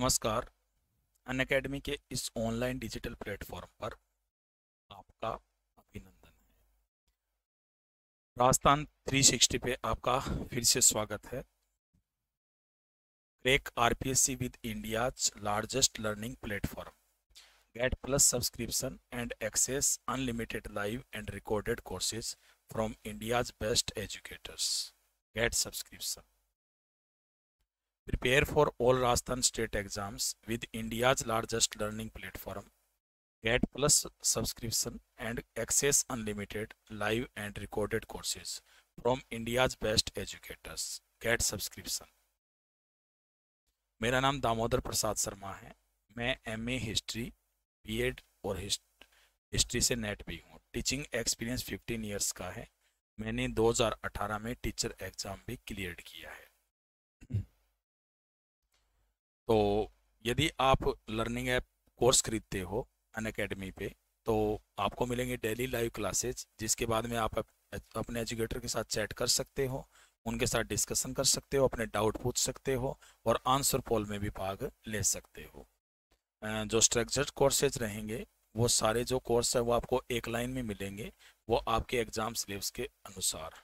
नमस्कार अन अकेडमी के इस ऑनलाइन डिजिटल प्लेटफॉर्म पर आपका अभिनंदन है राजस्थान 360 पे आपका फिर से स्वागत है crack RPSC with India largest learning platform get plus subscription and access unlimited live and recorded courses from India's best educators get subscription Prepare for all Rajasthan state exams with India's largest learning platform. Get plus subscription and access unlimited live and recorded courses from India's best educators. Get subscription. मेरा नाम दामोदर प्रसाद शर्मा है मैं MA history BEd और history से NET भी हूँ teaching experience 15 years का है मैंने 2018 में टीचर एग्ज़ाम भी क्लियर किया है तो यदि आप लर्निंग ऐप कोर्स खरीदते हो अन अकेडमी पे तो आपको मिलेंगे डेली लाइव क्लासेज जिसके बाद में आप अपने एजुकेटर के साथ चैट कर सकते हो उनके साथ डिस्कशन कर सकते हो अपने डाउट पूछ सकते हो और आंसर पोल में भी भाग ले सकते हो जो स्ट्रक्चर्ड कोर्सेज रहेंगे वो सारे जो कोर्स है वो आपको एक लाइन में मिलेंगे वो आपके एग्ज़ाम सिलेबस के अनुसार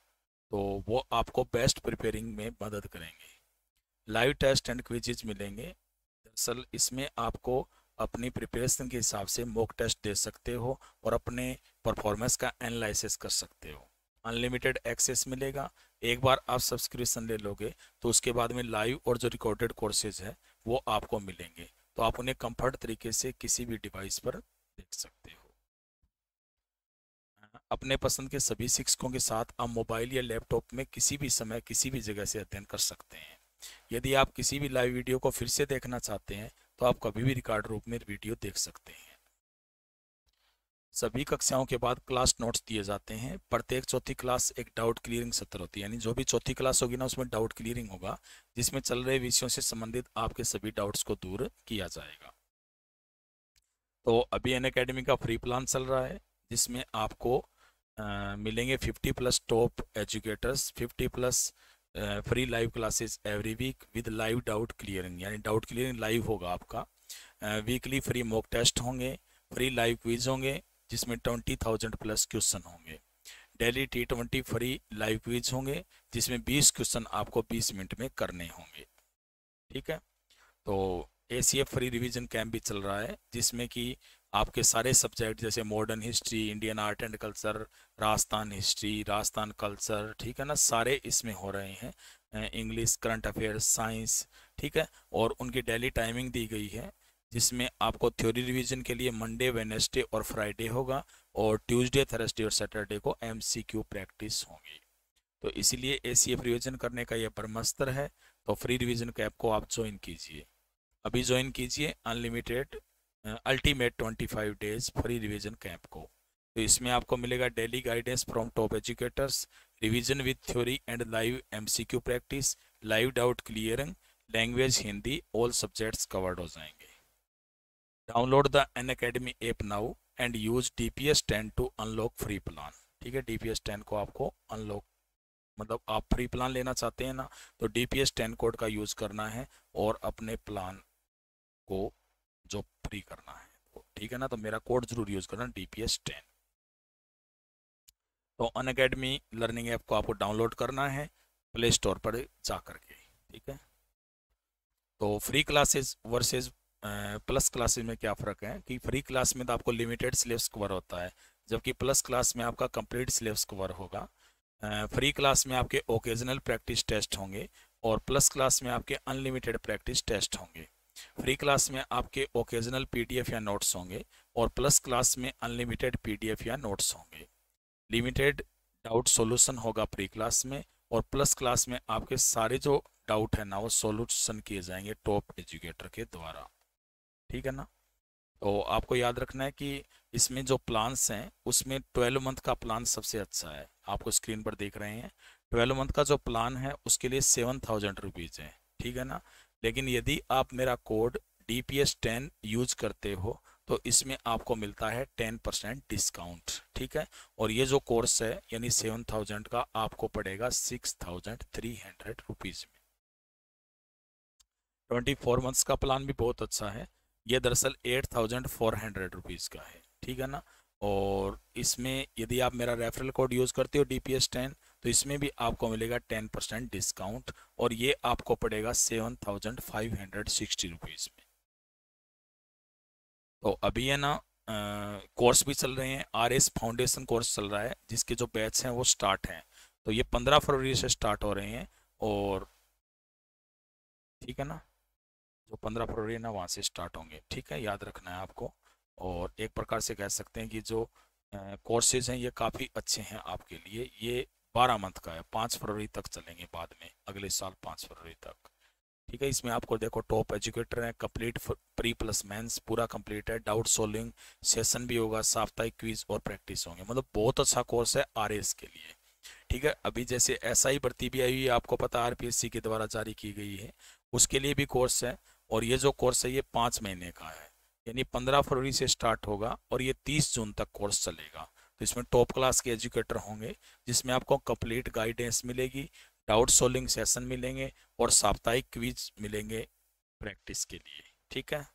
तो वो आपको बेस्ट प्रिपेयरिंग में मदद करेंगे लाइव टेस्ट एंड क्विजेज मिलेंगे दरअसल इसमें आपको अपनी प्रिपरेशन के हिसाब से मॉक टेस्ट दे सकते हो और अपने परफॉर्मेंस का एनालिसिस कर सकते हो अनलिमिटेड एक्सेस मिलेगा एक बार आप सब्सक्रिप्शन ले लोगे तो उसके बाद में लाइव और जो रिकॉर्डेड कोर्सेज है वो आपको मिलेंगे तो आप उन्हें कंफर्ट तरीके से किसी भी डिवाइस पर देख सकते हो अपने पसंद के सभी शिक्षकों के साथ आप मोबाइल या लैपटॉप में किसी भी समय किसी भी जगह से अध्ययन कर सकते हैं यदि आप किसी भी लाइव वीडियो को फिर से देखना चाहते हैं तो आप कभी भी रिकॉर्ड रूप में वीडियो देख सकते हैं सभी कक्षाओं के बाद क्लास नोट्स दिए जाते हैं प्रत्येक चौथी क्लास एक डाउट क्लियरिंग सत्र होती है यानी जो भी चौथी क्लास होगी ना उसमें डाउट क्लियरिंग होगा जिसमें चल रहे विषयों से संबंधित आपके सभी डाउट्स को दूर किया जाएगा तो अभी एन अकेडमी का फ्री प्लान चल रहा है जिसमें आपको आ, मिलेंगे 50 plus top educators 50 plus free live classes every week with live doubt clearing यानी डाउट क्लियरिंग लाइव होगा आपका वीकली फ्री मॉक टेस्ट होंगे फ्री लाइव क्विज होंगे जिसमें ट्वेंटी थाउजेंड प्लस क्वेश्चन होंगे daily T twenty free live quiz होंगे जिसमें बीस क्वेश्चन आपको बीस मिनट में करने होंगे ठीक है तो A C F free revision camp भी चल रहा है जिसमें कि आपके सारे सब्जेक्ट जैसे modern history Indian art and culture Rajasthan history Rajasthan culture ठीक है ना सारे इसमें हो रहे हैं इंग्लिश करंट अफेयर्स साइंस ठीक है और उनकी डेली टाइमिंग दी गई है जिसमें आपको थ्योरी रिवीजन के लिए मंडे वेनेसडे और फ्राइडे होगा और ट्यूसडे थर्सडे और सैटरडे को एमसीक्यू प्रैक्टिस होंगी तो इसीलिए ए सी एफ रिविजन करने का यह परमस्तर है तो फ्री रिविजन कैप को आप ज्वाइन कीजिए अभी ज्वाइन कीजिए unlimited ultimate twenty five days free revision camp को तो इसमें आपको मिलेगा daily guidance from top educators revision with theory and live MCQ practice live doubt clearing language Hindi all subjects covered हो जाएंगे download the Unacademy app now and use D P S ten to unlock free plan ठीक है D P S ten को आपको unlock मतलब आप free plan लेना चाहते हैं ना तो D P S ten code का यूज़ करना है और अपने प्लान को जो फ्री करना है ठीक है ना तो मेरा कोड जरूर यूज़ करना डी पी एस टेन तो अन अकेडमी लर्निंग ऐप को आपको डाउनलोड करना है प्ले स्टोर पर जा कर के ठीक है तो free classes versus plus classes में क्या फ़र्क है कि फ्री क्लास में तो आपको लिमिटेड सिलेबस कवर होता है जबकि प्लस क्लास में आपका कंप्लीट सिलेबस कवर होगा फ्री क्लास में आपके ओकेजनल प्रैक्टिस टेस्ट होंगे और प्लस क्लास में आपके अनलिमिटेड प्रैक्टिस टेस्ट होंगे फ्री क्लास में आपके ओकेजनल पीडीएफ या नोट्स होंगे और प्लस क्लास में अनलिमिटेड पीडीएफ या नोट्स होंगे लिमिटेड डाउट सॉल्यूशन होगा प्री क्लास में और प्लस क्लास में आपके सारे जो डाउट है ना वो सॉल्यूशन किए जाएंगे टॉप एजुकेटर के द्वारा ठीक है ना तो आपको याद रखना है कि इसमें जो प्लान्स हैं उसमें ट्वेल्व मंथ का प्लान सबसे अच्छा है आपको स्क्रीन पर देख रहे हैं ट्वेल्व मंथ का जो प्लान है उसके लिए सेवन थाउजेंड रुपीज़ है ठीक है ना लेकिन यदि आप मेरा code D P S ten use करते हो तो इसमें आपको मिलता है टेन परसेंट डिस्काउंट ठीक है और ये जो कोर्स है यानी सेवन थाउजेंड का आपको पड़ेगा six thousand three hundred rupees में ट्वेंटी फोर मंथ्स का प्लान भी बहुत अच्छा है ये दरअसल eight thousand four hundred rupees का है ठीक है ना और इसमें यदि आप मेरा रेफरल कोड यूज़ करते हो डी पी एस टेन तो इसमें भी आपको मिलेगा टेन परसेंट डिस्काउंट और ये आपको पड़ेगा seven thousand five hundred sixty rupees में तो अभी है ना कोर्स भी चल रहे हैं आर एस फाउंडेशन कोर्स चल रहा है जिसके जो बैच हैं वो स्टार्ट हैं तो ये पंद्रह फरवरी से स्टार्ट हो रहे हैं और ठीक है ना जो पंद्रह फरवरी है ना वहाँ से स्टार्ट होंगे ठीक है याद रखना है आपको और एक प्रकार से कह सकते हैं कि जो कोर्सेज हैं ये काफ़ी अच्छे हैं आपके लिए ये बारह मंथ का है पाँच फरवरी तक चलेंगे बाद में अगले साल पाँच फरवरी तक ठीक है इसमें आपको देखो टॉप एजुकेटर है कंप्लीट प्री प्लस मेंस पूरा कंप्लीट है डाउट सॉल्विंग सेशन भी होगा साप्ताहिक क्विज और प्रैक्टिस होंगे मतलब बहुत अच्छा कोर्स है आर के लिए ठीक है अभी जैसे एस आई भर्ती भी आई हुई है आपको पता आर के द्वारा जारी की गई है उसके लिए भी कोर्स है और ये जो कोर्स है ये पाँच महीने का है यानी पंद्रह फरवरी से स्टार्ट होगा और ये तीस जून तक कोर्स चलेगा तो इसमें टॉप क्लास के एजुकेटर होंगे जिसमें आपको कंप्लीट गाइडेंस मिलेगी डाउट सोल्विंग सेशन मिलेंगे और साप्ताहिक क्विज मिलेंगे प्रैक्टिस के लिए ठीक है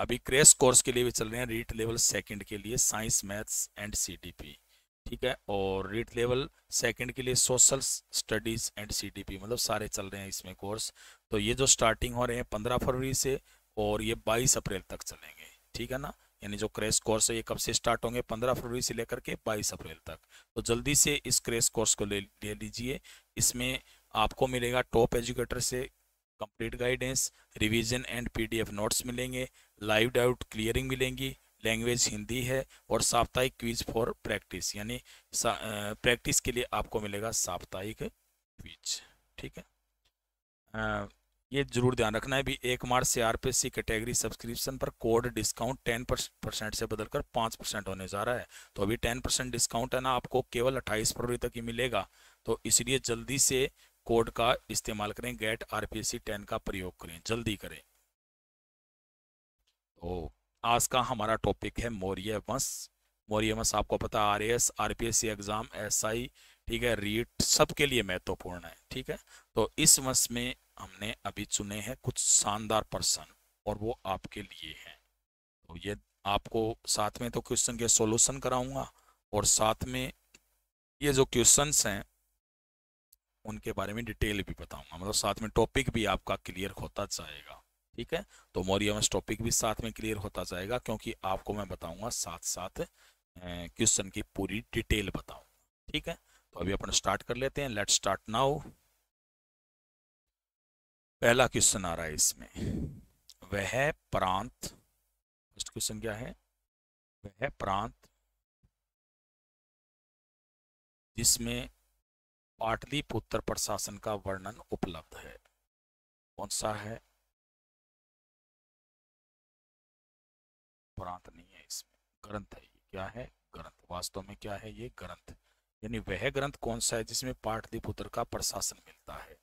अभी क्रेश कोर्स के लिए भी चल रहे हैं रीट लेवल सेकंड के लिए साइंस मैथ्स एंड सीटीपी ठीक है और रीट लेवल सेकंड के लिए सोशल स्टडीज एंड सीटीपी मतलब सारे चल रहे हैं इसमें कोर्स तो ये जो स्टार्टिंग हो रहे हैं पंद्रह फरवरी से और ये बाईस अप्रैल तक चलेंगे ठीक है ना यानी जो क्रेश कोर्स है ये कब से स्टार्ट होंगे 15 फरवरी से लेकर के 22 अप्रैल तक तो जल्दी से इस क्रेश कोर्स को ले ले लीजिए इसमें आपको मिलेगा टॉप एजुकेटर से complete guidance revision and PDF notes मिलेंगे लाइव डाउट क्लियरिंग मिलेंगी लैंग्वेज हिंदी है और साप्ताहिक क्विज फॉर प्रैक्टिस यानी प्रैक्टिस के लिए आपको मिलेगा साप्ताहिक क्विज ठीक है ये जरूर ध्यान रखना है भी एक मार्च से आर सी कैटेगरी सब्सक्रिप्शन पर कोड डिस्काउंट टेन परसेंट से बदलकर पाँच परसेंट होने जा रहा है तो अभी टेन परसेंट डिस्काउंट है ना आपको केवल अट्ठाईस फरवरी तक ही मिलेगा तो इसलिए जल्दी से कोड का इस्तेमाल करें गेट आर पी टेन का प्रयोग करें जल्दी करें तो आज का हमारा टॉपिक है मौर्य वंश मौर्य वंश आपको पता R S R P S C exam S I ठीक है रीट सबके लिए महत्वपूर्ण है ठीक है तो इस वंश में हमने अभी चुने हैं कुछ शानदार पर्सन और वो आपके लिए हैं तो ये आपको साथ में तो क्वेश्चन के सॉल्यूशन कराऊंगा और साथ में ये जो क्वेश्चंस हैं उनके बारे में डिटेल भी बताऊंगा मतलब साथ में टॉपिक भी आपका क्लियर होता जाएगा ठीक है तो मौर्य टॉपिक भी साथ में क्लियर होता जाएगा क्योंकि आपको मैं बताऊंगा साथ साथ क्वेश्चन की पूरी डिटेल बताऊंगा ठीक है तो अभी अपन स्टार्ट कर लेते हैं लेट स्टार्ट नाउ पहला क्वेश्चन आ रहा है इसमें वह प्रांत फर्स्ट क्वेश्चन क्या है वह प्रांत जिसमें पाटलिपुत्र प्रशासन का वर्णन उपलब्ध है कौन सा है प्रांत नहीं है इसमें ग्रंथ है ये क्या है ग्रंथ वास्तव में क्या है ये ग्रंथ यानी वह ग्रंथ कौन सा है जिसमें पाटलिपुत्र का प्रशासन मिलता है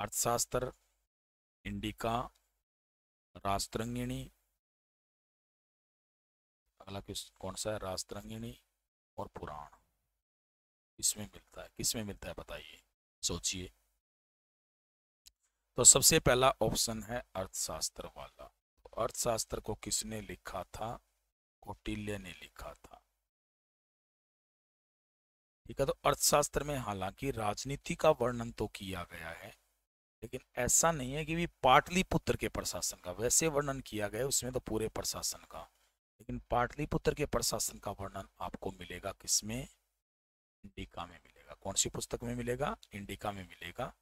अर्थशास्त्र इंडिका रास्त्रंगिणी अगला क्वेश्चन कौन सा है रास्त्रंगिणी और पुराण किसमें मिलता है किसमें मिलता है बताइए सोचिए तो सबसे पहला ऑप्शन है अर्थशास्त्र वाला तो अर्थशास्त्र को किसने लिखा था कौटिल्य ने लिखा था ठीक है तो अर्थशास्त्र में हालांकि राजनीति का वर्णन तो किया गया है लेकिन ऐसा नहीं है कि भी पाटलिपुत्र के प्रशासन का वैसे वर्णन किया गया उसमें तो पूरे प्रशासन का लेकिन पाटलिपुत्र के प्रशासन का वर्णन आपको मिलेगा किसमें इंडिका में मिलेगा कौन सी पुस्तक में मिलेगा इंडिका में मिलेगा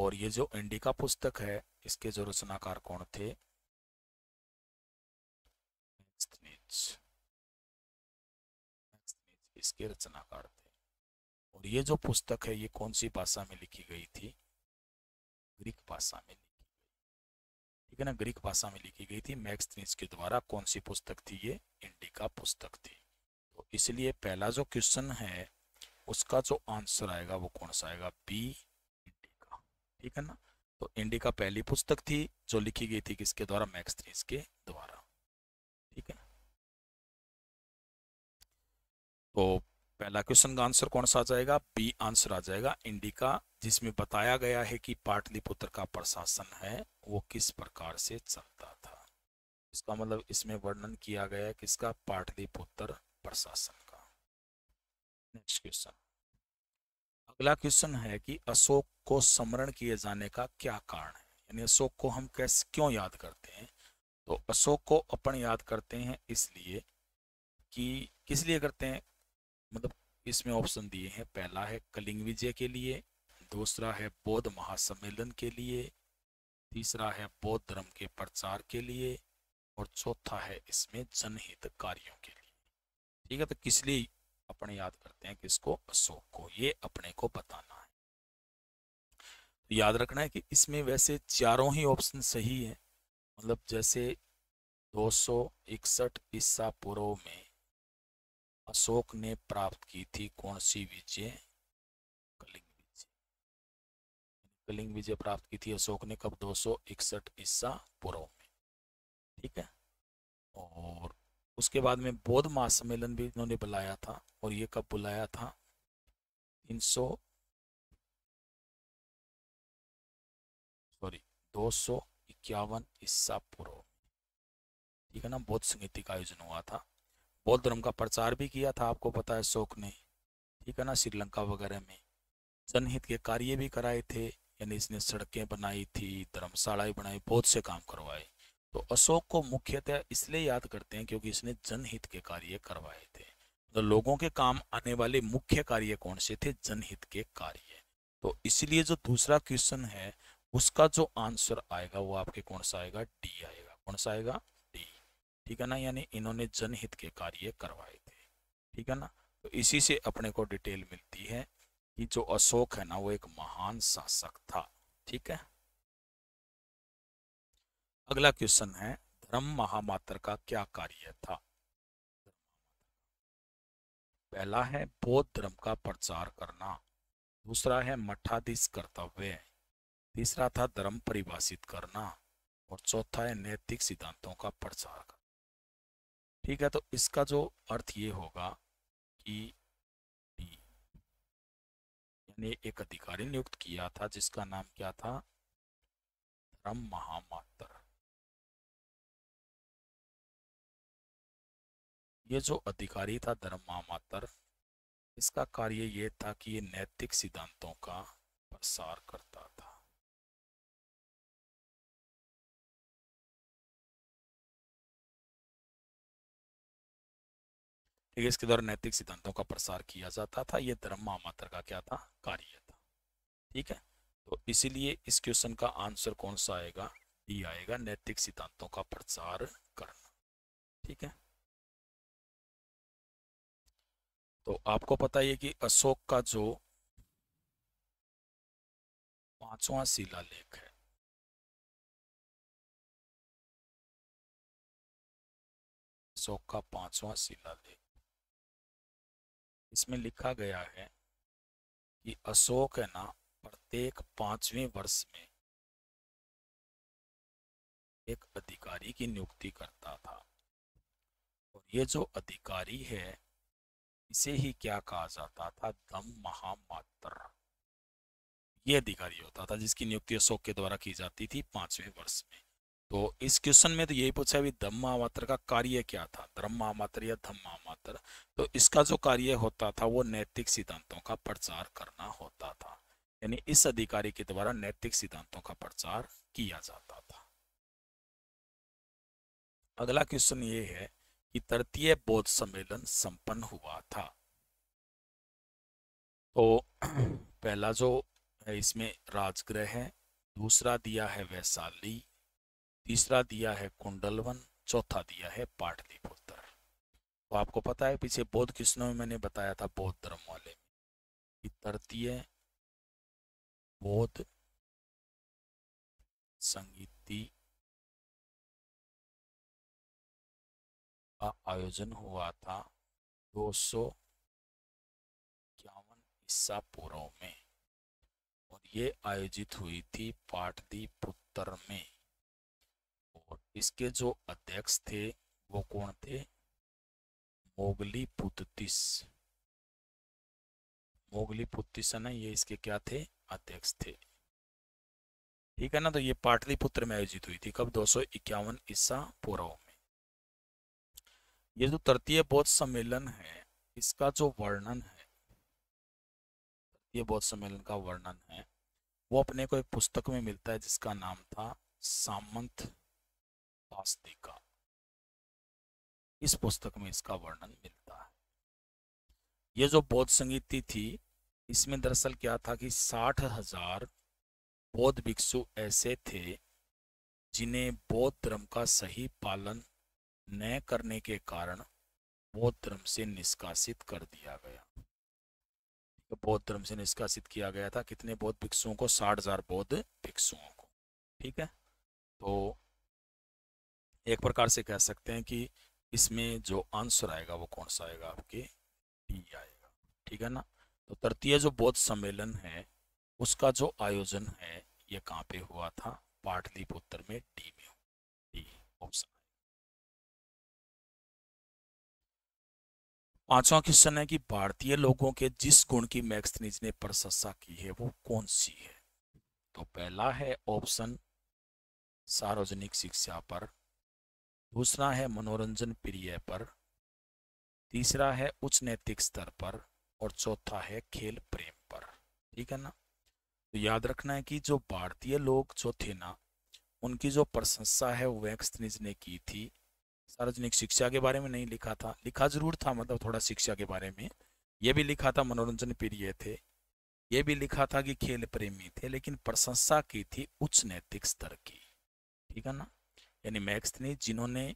और ये जो इंडिका पुस्तक है इसके जो रचनाकार कौन थे इसके रचनाकार थे और ये जो पुस्तक है ये कौन सी भाषा में लिखी गई थी ग्रीक भाषा में लिखी गई ठीक है ना ग्रीक भाषा में लिखी गई थी मैक्स थ्रिंस के द्वारा कौन सी पुस्तक थी ये इंडिका पुस्तक थी तो इसलिए पहला जो क्वेश्चन है उसका जो आंसर आएगा वो कौन सा आएगा बी इंडिका ठीक है ना तो इंडिका पहली पुस्तक थी जो लिखी गई थी किसके द्वारा मैक्स थ्रिंस के द्वारा ठीक है तो पहला क्वेश्चन का आंसर कौन सा आ जाएगा बी आंसर आ जाएगा इंडिका जिसमें बताया गया है कि पाटलिपुत्र का प्रशासन है वो किस प्रकार से चलता था इसका मतलब इसमें वर्णन किया गया है किसका पाटलिपुत्र प्रशासन का नेक्स्ट क्वेश्चन अगला क्वेश्चन है कि अशोक को स्मरण किए जाने का क्या कारण है यानी अशोक को हम कैसे क्यों याद करते हैं तो अशोक को अपन याद करते हैं इसलिए कि किस लिए करते हैं मतलब इसमें ऑप्शन दिए हैं पहला है कलिंग विजय के लिए दूसरा है बौद्ध महासम्मेलन के लिए तीसरा है बौद्ध धर्म के प्रचार के लिए और चौथा है इसमें जनहित कार्यों के लिए ठीक है तो किस लिए अपने याद करते हैं किसको अशोक को ये अपने को बताना है तो याद रखना है कि इसमें वैसे चारों ही ऑप्शन सही है मतलब जैसे दो सौ इकसठ ईसा पूर्व में अशोक ने प्राप्त की थी कौन सी विजय कलिंग विजय प्राप्त की थी अशोक ने कब 261 सौ ईसा पूर्व में ठीक है और उसके बाद में बौद्ध महासम्मेलन भी इन्होंने बुलाया था और ये कब बुलाया था तीन सॉरी दो सौ इक्यावन ईसा पूर्व ठीक है ना बौद्ध समिति का आयोजन हुआ था बौद्ध धर्म का प्रचार भी किया था आपको पता है अशोक ने ठीक है ना श्रीलंका वगैरह में जनहित के कार्य भी कराए थे यानी इसने सड़कें बनाई थी धर्मशालाएं बनाई बहुत से काम करवाए तो अशोक को मुख्यतः इसलिए याद करते हैं क्योंकि इसने जनहित के कार्य करवाए थे तो लोगों के काम आने वाले मुख्य कार्य कौन से थे जनहित के कार्य तो इसलिए जो दूसरा क्वेश्चन है उसका जो आंसर आएगा वो आपके कौन सा आएगा डी आएगा कौन सा आएगा डी ठीक है ना यानी इन्होंने जनहित के कार्य करवाए थे ठीक है ना तो इसी से अपने को डिटेल मिलती है कि जो अशोक है ना वो एक महान शासक था ठीक है अगला क्वेश्चन है धर्म महामात्र का क्या कार्य था पहला है बौद्ध धर्म का प्रचार करना दूसरा है मठाधीश कर्तव्य तीसरा था धर्म परिभाषित करना और चौथा है नैतिक सिद्धांतों का प्रचार करना ठीक है तो इसका जो अर्थ ये होगा कि ने एक अधिकारी नियुक्त किया था जिसका नाम क्या था धर्म महामातर ये जो अधिकारी था धर्म महामातर इसका कार्य ये था कि ये नैतिक सिद्धांतों का प्रसार करता था इसके द्वारा नैतिक सिद्धांतों का प्रसार किया जाता था यह धर्म मात्र का क्या था कार्य था ठीक है तो इसीलिए इस क्वेश्चन का आंसर कौन सा आएगा डी आएगा नैतिक सिद्धांतों का प्रसार करना ठीक है तो आपको पता है कि अशोक का जो पांचवा शिला लेख है अशोक का पांचवा लेख इसमें लिखा गया है कि अशोक है ना प्रत्येक पांचवें वर्ष में एक अधिकारी की नियुक्ति करता था और ये जो अधिकारी है इसे ही क्या कहा जाता था दम महामात्र ये अधिकारी होता था जिसकी नियुक्ति अशोक के द्वारा की जाती थी पांचवें वर्ष में तो इस क्वेश्चन में तो यही पूछा है धम्मा मात्र का कार्य क्या था धर्मा मात्र या धम्मा मात्र तो इसका जो कार्य होता था वो नैतिक सिद्धांतों का प्रचार करना होता था यानी इस अधिकारी के द्वारा नैतिक सिद्धांतों का प्रचार किया जाता था अगला क्वेश्चन ये है कि तृतीय बौद्ध सम्मेलन संपन्न हुआ था तो पहला जो है इसमें राजग्रह है दूसरा दिया है वैशाली तीसरा दिया है कुंडलवन चौथा दिया है पाटलिपुत्र तो आपको पता है पीछे बौद्ध किस्नों में मैंने बताया था बौद्ध धर्म वाले में तृतीय बौद्ध संगीति का आयोजन हुआ था दो सौ इक्यावन ईसा पूर्व में और ये आयोजित हुई थी पाटलिपुत्र में और इसके जो अध्यक्ष थे वो कौन थे मोगली पुतिस मोगली पुतिस है ना ये इसके क्या थे अध्यक्ष थे ठीक है ना तो ये पाटलिपुत्र में आयोजित हुई थी कब दो सौ इक्यावन ईसा पूर्व में ये जो तृतीय बौद्ध सम्मेलन है इसका जो वर्णन है तृतीय बौद्ध सम्मेलन का वर्णन है वो अपने को एक पुस्तक में मिलता है जिसका नाम था सामंत रास्ते का इस पुस्तक में इसका वर्णन मिलता है ये जो बौद्ध संगीति थी इसमें दरअसल क्या था कि साठ हजार बौद्ध भिक्षु ऐसे थे जिन्हें बौद्ध धर्म का सही पालन न करने के कारण बौद्ध धर्म से निष्कासित कर दिया गया तो बौद्ध धर्म से निष्कासित किया गया था कितने बौद्ध भिक्षुओं को साठ हजार बौद्ध भिक्षुओं को ठीक है तो एक प्रकार से कह सकते हैं कि इसमें जो आंसर आएगा वो कौन सा आएगा आपके डी आएगा ठीक है ना तो तृतीय जो बौद्ध सम्मेलन है उसका जो आयोजन है ये कहाँ पे हुआ था पाटलिपुत्र में डी में डी ऑप्शन पांचवा क्वेश्चन है कि भारतीय लोगों के जिस गुण की मैक्सनीज ने प्रशंसा की है वो कौन सी है तो पहला है ऑप्शन सार्वजनिक शिक्षा पर दूसरा है मनोरंजन प्रिय पर तीसरा है उच्च नैतिक स्तर पर और चौथा है खेल प्रेम पर ठीक है ना तो याद रखना है कि जो भारतीय लोग जो थे ना उनकी जो प्रशंसा है वैक्सनिज ने की थी सार्वजनिक शिक्षा के बारे में नहीं लिखा था लिखा जरूर था मतलब थोड़ा शिक्षा के बारे में ये भी लिखा था मनोरंजन प्रिय थे ये भी लिखा था कि खेल प्रेमी थे लेकिन प्रशंसा की थी उच्च नैतिक स्तर की ठीक है ना यानी मैक्स ने जिन्होंने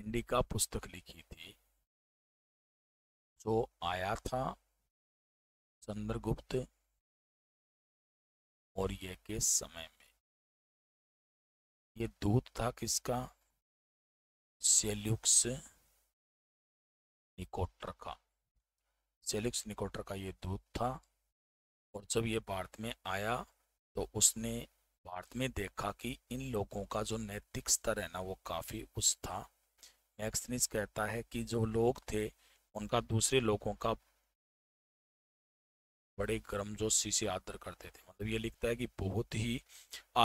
इंडिका पुस्तक लिखी थी जो आया था चंद्रगुप्त और ये के समय में ये दूत था किसका सेल्युक्स निकोटर का सेल्युक्स निकोटर का ये दूत था और जब ये भारत में आया तो उसने भारत में देखा कि इन लोगों का जो नैतिक स्तर है ना वो काफ़ी उच्च था मैक्सनिस कहता है कि जो लोग थे उनका दूसरे लोगों का बड़े गर्म जो से आदर करते थे मतलब ये लिखता है कि बहुत ही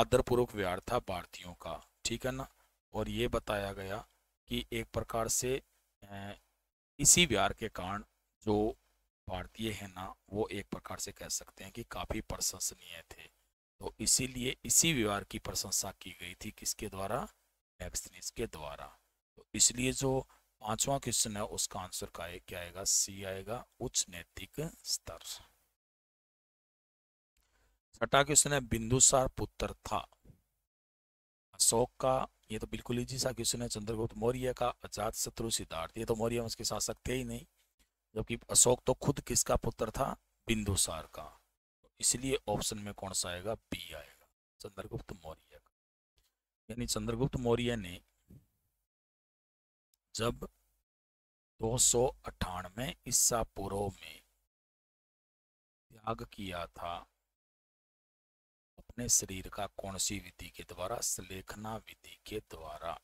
आदरपूर्वक व्यवहार था भारतीयों का ठीक है ना और ये बताया गया कि एक प्रकार से इसी व्यार के कारण जो भारतीय है ना वो एक प्रकार से कह सकते हैं कि काफ़ी प्रशंसनीय थे तो इसीलिए इसी व्यवहार की प्रशंसा की गई थी किसके द्वारा एब्सनीस के द्वारा तो इसलिए जो पांचवा क्वेश्चन है उसका आंसर का क्या आएगा सी आएगा उच्च नैतिक स्तर छठा क्वेश्चन है बिंदुसार पुत्र था अशोक का ये तो बिल्कुल इजी सा क्वेश्चन है चंद्रगुप्त मौर्य का अजात शत्रु सिद्धार्थ ये तो मौर्य उसके शासक थे ही नहीं जबकि अशोक तो खुद किसका पुत्र था बिंदुसार का इसलिए ऑप्शन में कौन सा आएगा बी आएगा चंद्रगुप्त मौर्य का यानी चंद्रगुप्त मौर्य ने जब दो सौ अठानवे ईसा पूर्व में त्याग किया था अपने शरीर का कौन सी विधि के द्वारा सलेखना विधि के द्वारा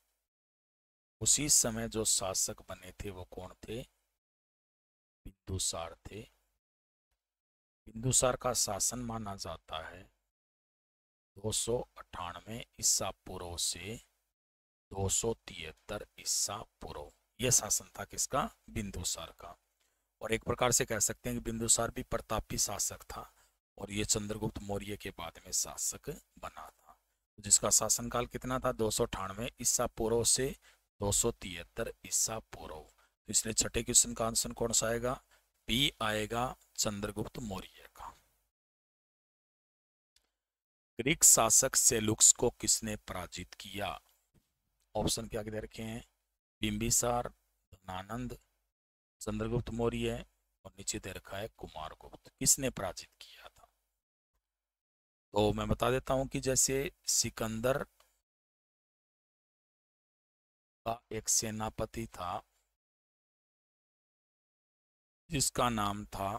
उसी समय जो शासक बने थे वो कौन थे बिंदुसार थे बिंदुसार का शासन माना जाता है दो सौ अठानवे ईसा पूर्व से दो तिहत्तर ईसा पूर्व यह शासन था किसका बिंदुसार का और एक प्रकार से कह सकते हैं कि बिंदुसार भी प्रतापी शासक था और ये चंद्रगुप्त मौर्य के बाद में शासक बना था जिसका शासनकाल कितना था दो सौ अठानवे ईसा पूर्व से दो सौ तिहत्तर ईसा पूर्व इसलिए छठे क्वेश्चन का आंसर कौन सा आएगा बी आएगा चंद्रगुप्त मौर्य का ग्रीक शासक सेलुक्स को किसने पराजित किया ऑप्शन क्या दे रखे हैं बिंबिसार धनानंद चंद्रगुप्त मौर्य और नीचे दे रखा है कुमार गुप्त किसने पराजित किया था तो मैं बता देता हूं कि जैसे सिकंदर का एक सेनापति था जिसका नाम था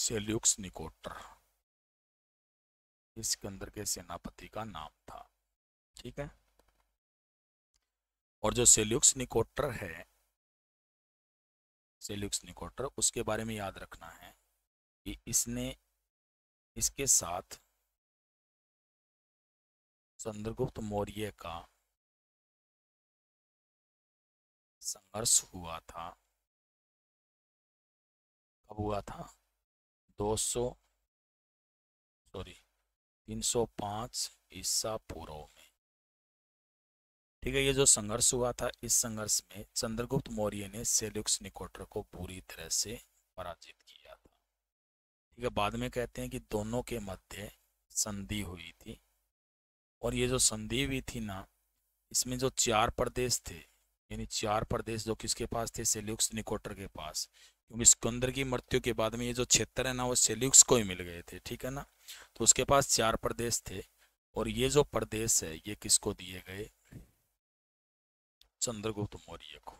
सेल्यूक्स निकोटर इसके अंदर के सेनापति का नाम था ठीक है और जो सेल्यूक्स निकोटर है सेल्यूक्स निकोटर उसके बारे में याद रखना है कि इसने इसके साथ चंद्रगुप्त मौर्य का संघर्ष हुआ था कब हुआ था 200 सॉरी 305 ईसा पूर्व में ठीक है ये जो संघर्ष हुआ था इस संघर्ष में चंद्रगुप्त मौर्य ने सेल्युक्स निकोटर को पूरी तरह से पराजित किया था ठीक है बाद में कहते हैं कि दोनों के मध्य संधि हुई थी और ये जो संधि हुई थी ना इसमें जो चार प्रदेश थे यानी चार प्रदेश जो किसके पास थे सेल्युक्स निकोटर के पास क्योंकि सिकंदर की मृत्यु के बाद में ये जो क्षेत्र है ना वो सेल्यूक्स को ही मिल गए थे ठीक है ना तो उसके पास चार प्रदेश थे और ये जो प्रदेश है ये किसको दिए गए चंद्रगुप्त मौर्य को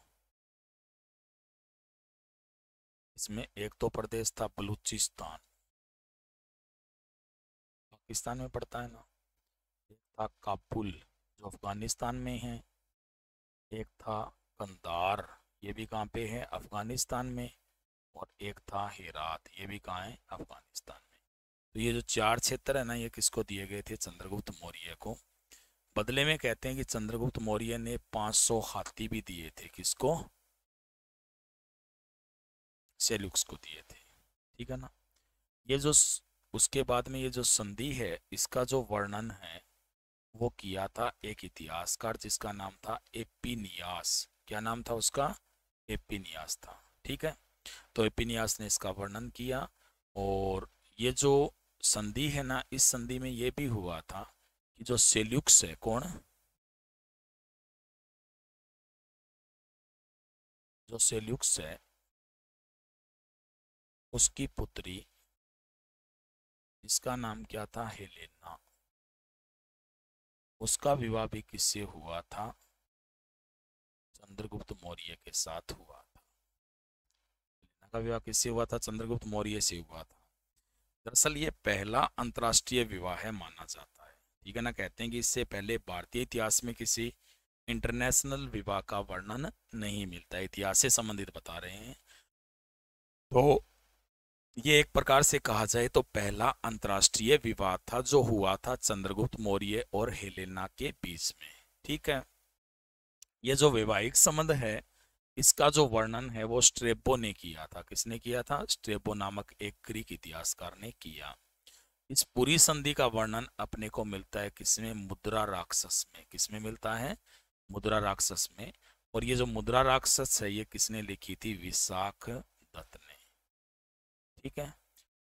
इसमें एक तो प्रदेश था बलूचिस्तान पाकिस्तान में पड़ता है ना एक था काबुल जो अफगानिस्तान में है एक था कंदार ये भी कहाँ पे है अफगानिस्तान में और एक था हेरात ये भी कहाँ है अफगानिस्तान में तो ये जो चार क्षेत्र है ना ये किसको दिए गए थे चंद्रगुप्त मौर्य को बदले में कहते हैं कि चंद्रगुप्त मौर्य ने 500 हाथी भी दिए थे किसको सेलुक्स को दिए थे ठीक है ना ये जो उसके बाद में ये जो संधि है इसका जो वर्णन है वो किया था एक इतिहासकार जिसका नाम था एपिनियास क्या नाम था उसका एपिनियास था ठीक है तो एपिनियास ने इसका वर्णन किया और ये जो संधि है ना इस संधि में ये भी हुआ था कि जो सेल्युक्स है कौन जो सेल्युक्स है उसकी पुत्री इसका नाम क्या था हेलेना उसका विवाह भी किससे हुआ था चंद्रगुप्त मौर्य के साथ हुआ पहला विवाह किससे हुआ था चंद्रगुप्त मौर्य से हुआ था दरअसल ये पहला अंतर्राष्ट्रीय विवाह है माना जाता है ठीक है ना कहते हैं कि इससे पहले भारतीय इतिहास में किसी इंटरनेशनल विवाह का वर्णन नहीं मिलता इतिहास से संबंधित बता रहे हैं तो ये एक प्रकार से कहा जाए तो पहला अंतर्राष्ट्रीय विवाह था जो हुआ था चंद्रगुप्त मौर्य और हेलेना के बीच में ठीक है ये जो वैवाहिक संबंध है इसका जो वर्णन है वो स्ट्रेबो ने किया था किसने किया था स्ट्रेबो नामक एक ग्रीक इतिहासकार ने किया इस पूरी संधि का वर्णन अपने को मिलता है किसमें मुद्रा राक्षस में किसमें मिलता है मुद्रा राक्षस में और ये जो मुद्रा राक्षस है ये किसने लिखी थी विशाख दत्त ने ठीक है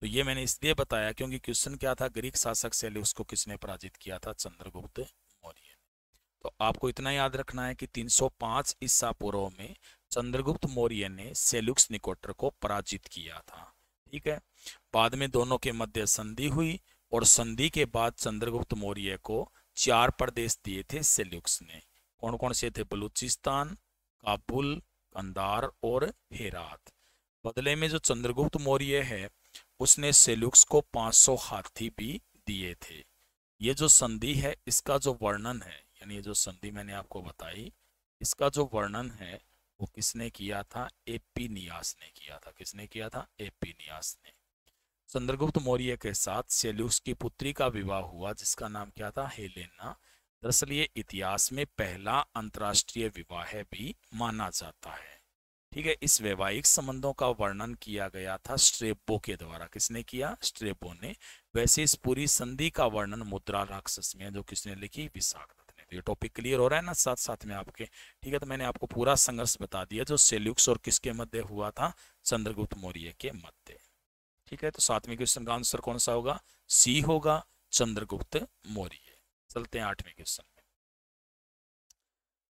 तो ये मैंने इसलिए बताया क्योंकि क्वेश्चन क्या था ग्रीक शासक शैली उसको किसने पराजित किया था चंद्रगुप्त तो आपको इतना याद रखना है कि 305 ईसा पूर्व में चंद्रगुप्त मौर्य ने सेलुक्स निकोटर को पराजित किया था ठीक है बाद में दोनों के मध्य संधि हुई और संधि के बाद चंद्रगुप्त मौर्य को चार प्रदेश दिए थे सेल्युक्स ने कौन कौन से थे बलूचिस्तान काबुल कंदार और हेरात बदले में जो चंद्रगुप्त मौर्य है उसने सेल्युक्स को 500 हाथी भी दिए थे ये जो संधि है इसका जो वर्णन है यानी जो संधि मैंने आपको बताई इसका जो वर्णन है वो किसने किया था एपी नियास ने किया था किसने किया था एपी नियास ने चंद्रगुप्त मौर्य के साथ सेल्यूस की पुत्री का विवाह हुआ जिसका नाम क्या था हेलेना दरअसल ये इतिहास में पहला अंतर्राष्ट्रीय विवाह भी माना जाता है ठीक है इस वैवाहिक संबंधों का वर्णन किया गया था स्ट्रेबो के द्वारा किसने किया स्ट्रेबो ने वैसे इस पूरी संधि का वर्णन मुद्रा राक्षस में जो किसने लिखी विशाख तो ये टॉपिक क्लियर हो रहा है ना साथ साथ में आपके ठीक है तो मैंने आपको पूरा संघर्ष बता दिया जो सेल्युक्स और किसके मध्य हुआ था चंद्रगुप्त मौर्य के मध्य ठीक है तो सातवें क्वेश्चन का आंसर कौन सा होगा सी होगा चंद्रगुप्त मौर्य चलते हैं आठवें क्वेश्चन में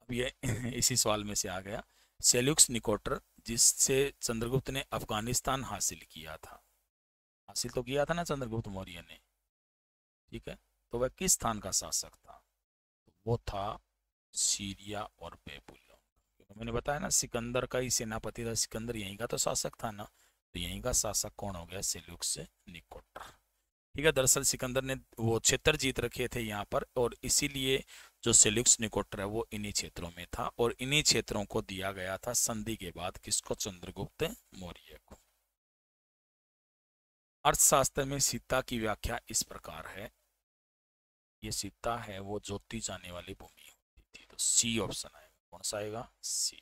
अब ये इसी सवाल में से आ गया सेल्युक्स निकोटर जिससे चंद्रगुप्त ने अफगानिस्तान हासिल किया था हासिल तो किया था ना चंद्रगुप्त मौर्य ने ठीक है तो वह किस स्थान का शासक था वो था सीरिया और बैबुलॉन तो मैंने बताया ना सिकंदर का ही सेनापति था सिकंदर यहीं का तो शासक था ना तो यहीं का शासक कौन हो गया सेल्यूक से निकोटर ठीक है दरअसल सिकंदर ने वो क्षेत्र जीत रखे थे यहाँ पर और इसीलिए जो सेल्यूक्स निकोटर है वो इन्हीं क्षेत्रों में था और इन्हीं क्षेत्रों को दिया गया था संधि के बाद किसको चंद्रगुप्त मौर्य को अर्थशास्त्र में सीता की व्याख्या इस प्रकार है ये सीता है वो जोती जाने वाली भूमि होती थी तो सी ऑप्शन आएगा कौन सा आएगा सी